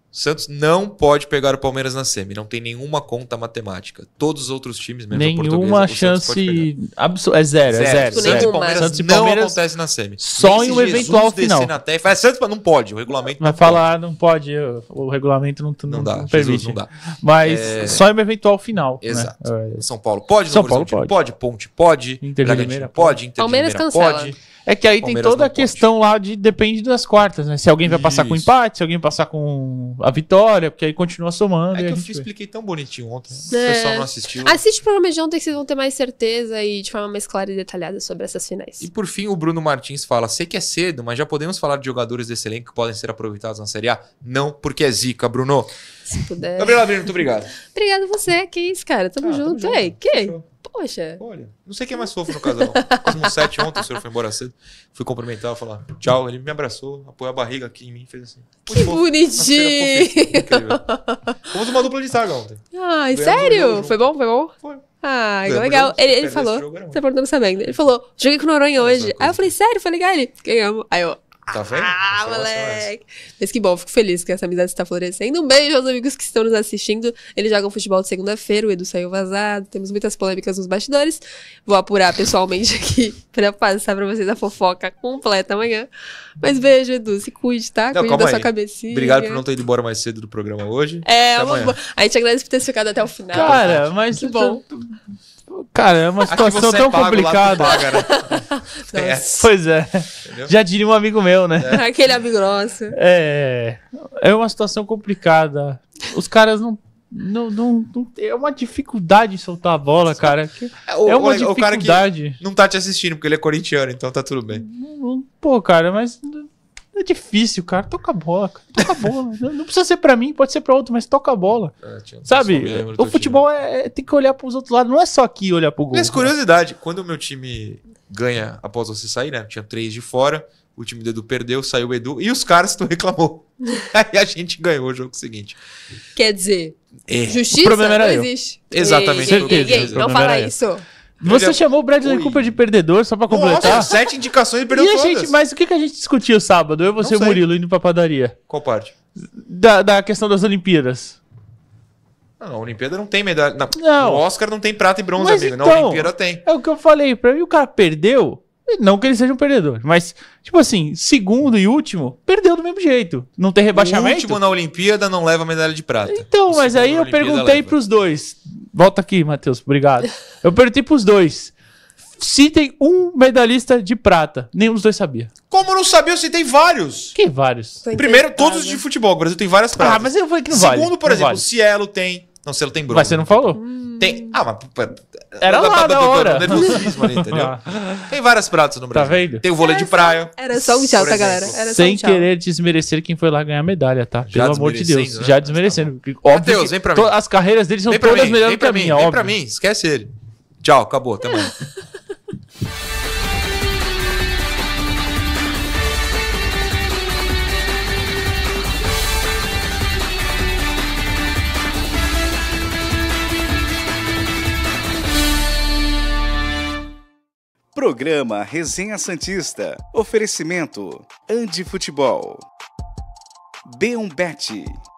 Santos não pode pegar o Palmeiras na semi, não tem nenhuma conta matemática. Todos os outros times, mesmo Nenhuma chance absoluta. É zero, zero, é zero. zero. Santos, e Palmeiras Santos e Palmeiras não acontece na semi. Só Nem em um eventual final. Na terra, faz, Santos não pode, o regulamento. Vai falar, não pode, o regulamento não, não, não dá, não permite. Jesus não dá. Mas é... só em um eventual final. Né? Exato. Né? São Paulo pode, São Paulo pode. pode, Ponte pode, Inter de Limeira pode, Inter Palmeiras de pode. É que aí Palmeiras tem toda a questão pode. lá de depende das quartas, né? Se alguém vai passar com empate, se alguém passar com a vitória, porque aí continua somando. É que eu expliquei tão bonitinho ontem. Né? É. O pessoal não assistiu. Assiste o programa de ontem que vocês vão ter mais certeza e de forma mais clara e detalhada sobre essas finais. E por fim, o Bruno Martins fala: sei que é cedo, mas já podemos falar de jogadores desse elenco que podem ser aproveitados na Série A? Não, porque é zica, Bruno. Se puder. Gabriel Abrino, muito obrigado. obrigado você, que isso, cara. Tamo ah, junto. Tamo junto. Ei, que? Fechou. Poxa. Olha, não sei quem é mais fofo no casal. Como sete ontem, o senhor foi embora cedo. Fui cumprimentar, falar tchau. Ele me abraçou, apoiou a barriga aqui em mim, fez assim. Que fofo. bonitinho. É Fomos uma dupla de saga ontem. Ai, Ganhamos sério? Foi bom? Foi bom? Foi. Ah, legal. Ele, ele falou. Jogo, você perguntou sabendo. Ele falou: joguei com o Noronha hoje. Aí eu falei, sério, foi legal ele. Ganhamos. Aí eu. Tá vendo? [LAUGHS] Ah, é moleque. Mas que bom, fico feliz que essa amizade está florescendo. Um beijo aos amigos que estão nos assistindo. Eles jogam futebol de segunda-feira, o Edu saiu vazado. Temos muitas polêmicas nos bastidores. Vou apurar pessoalmente [LAUGHS] aqui para passar para vocês a fofoca completa amanhã. Mas beijo, Edu. Se cuide, tá? Não, cuide da sua aí. cabecinha. Obrigado por não ter ido embora mais cedo do programa hoje. É, até uma boa. A gente agradece por ter ficado até o final. Cara, tá? mas que bom. Cara, é uma situação é tão complicada. Paga, né? é. [LAUGHS] Pois é. Entendeu? Já diria um amigo meu, né? É. Aquele amigo nosso. É. É, é uma situação complicada. Os caras não. Não, não, não é uma dificuldade soltar a bola, cara. É, é uma o, dificuldade. O cara que não tá te assistindo porque ele é corintiano, então tá tudo bem. Pô, cara, mas é difícil, cara. Toca a bola, cara. Toca a bola. [LAUGHS] não, precisa ser para mim, pode ser para outro, mas toca a bola. É, Sabe? O futebol é, é, tem que olhar para os outros lados, não é só aqui olhar para o gol. Mas né? curiosidade, quando o meu time ganha após você sair, né? Tinha três de fora, o time do Edu perdeu, saiu o Edu e os caras tu reclamou. [LAUGHS] Aí a gente ganhou o jogo seguinte. Quer dizer, é. justiça não existe. Exatamente. Ei, ei, ei, não fala isso. Você já... É- chamou o Bradley Oi. Cooper de perdedor só pra completar? Nossa, sete indicações e perdeu e gente, mas o que, que a gente discutiu sábado? Eu, você e o Murilo indo pra padaria. Qual parte? Da, da questão das Olimpíadas. Não, a Olimpíada não tem medalha. Não. O Oscar não tem prata e bronze, mas amigo. Então, na Olimpíada tem. É o que eu falei. Pra mim, o cara perdeu não que ele seja um perdedor mas, tipo assim, segundo e último, perdeu do mesmo jeito. Não tem rebaixamento. O último na Olimpíada não leva medalha de prata. Então, o mas aí eu perguntei para os dois. Volta aqui, Matheus, obrigado. [LAUGHS] Eu perguntei para os dois. Citem um medalhista de prata. Nenhum dos dois sabia. Como não sabia? Eu citei vários. Que vários? Primeiro, todos de né? futebol. O Brasil tem várias ah, pratas. Ah, mas eu falei que não Segundo, vale. Segundo, por não exemplo, vale. o Cielo tem. Não, se ela tem Bruno. Mas você não falou. Hum. Tem. Ah, mas. Era lá na hora. Nervosismo entendeu? [LAUGHS] Ah. Tem várias pratos no tá Brasil. Tá vendo? Tem o vôlei de praia. Era só um tchau, tá, galera? Sem querer desmerecer quem foi lá ganhar medalha, tá? Pelo amor de Deus. Né? Já desmerecendo. Tá Matheus, vem pra mim. As carreiras dele são todas melhores que a minha, óbvio. Vem pra mim, esquece ele. Tchau, acabou, até amanhã. [LAUGHS] Programa Resenha Santista. Oferecimento Andi Futebol. B1Bet.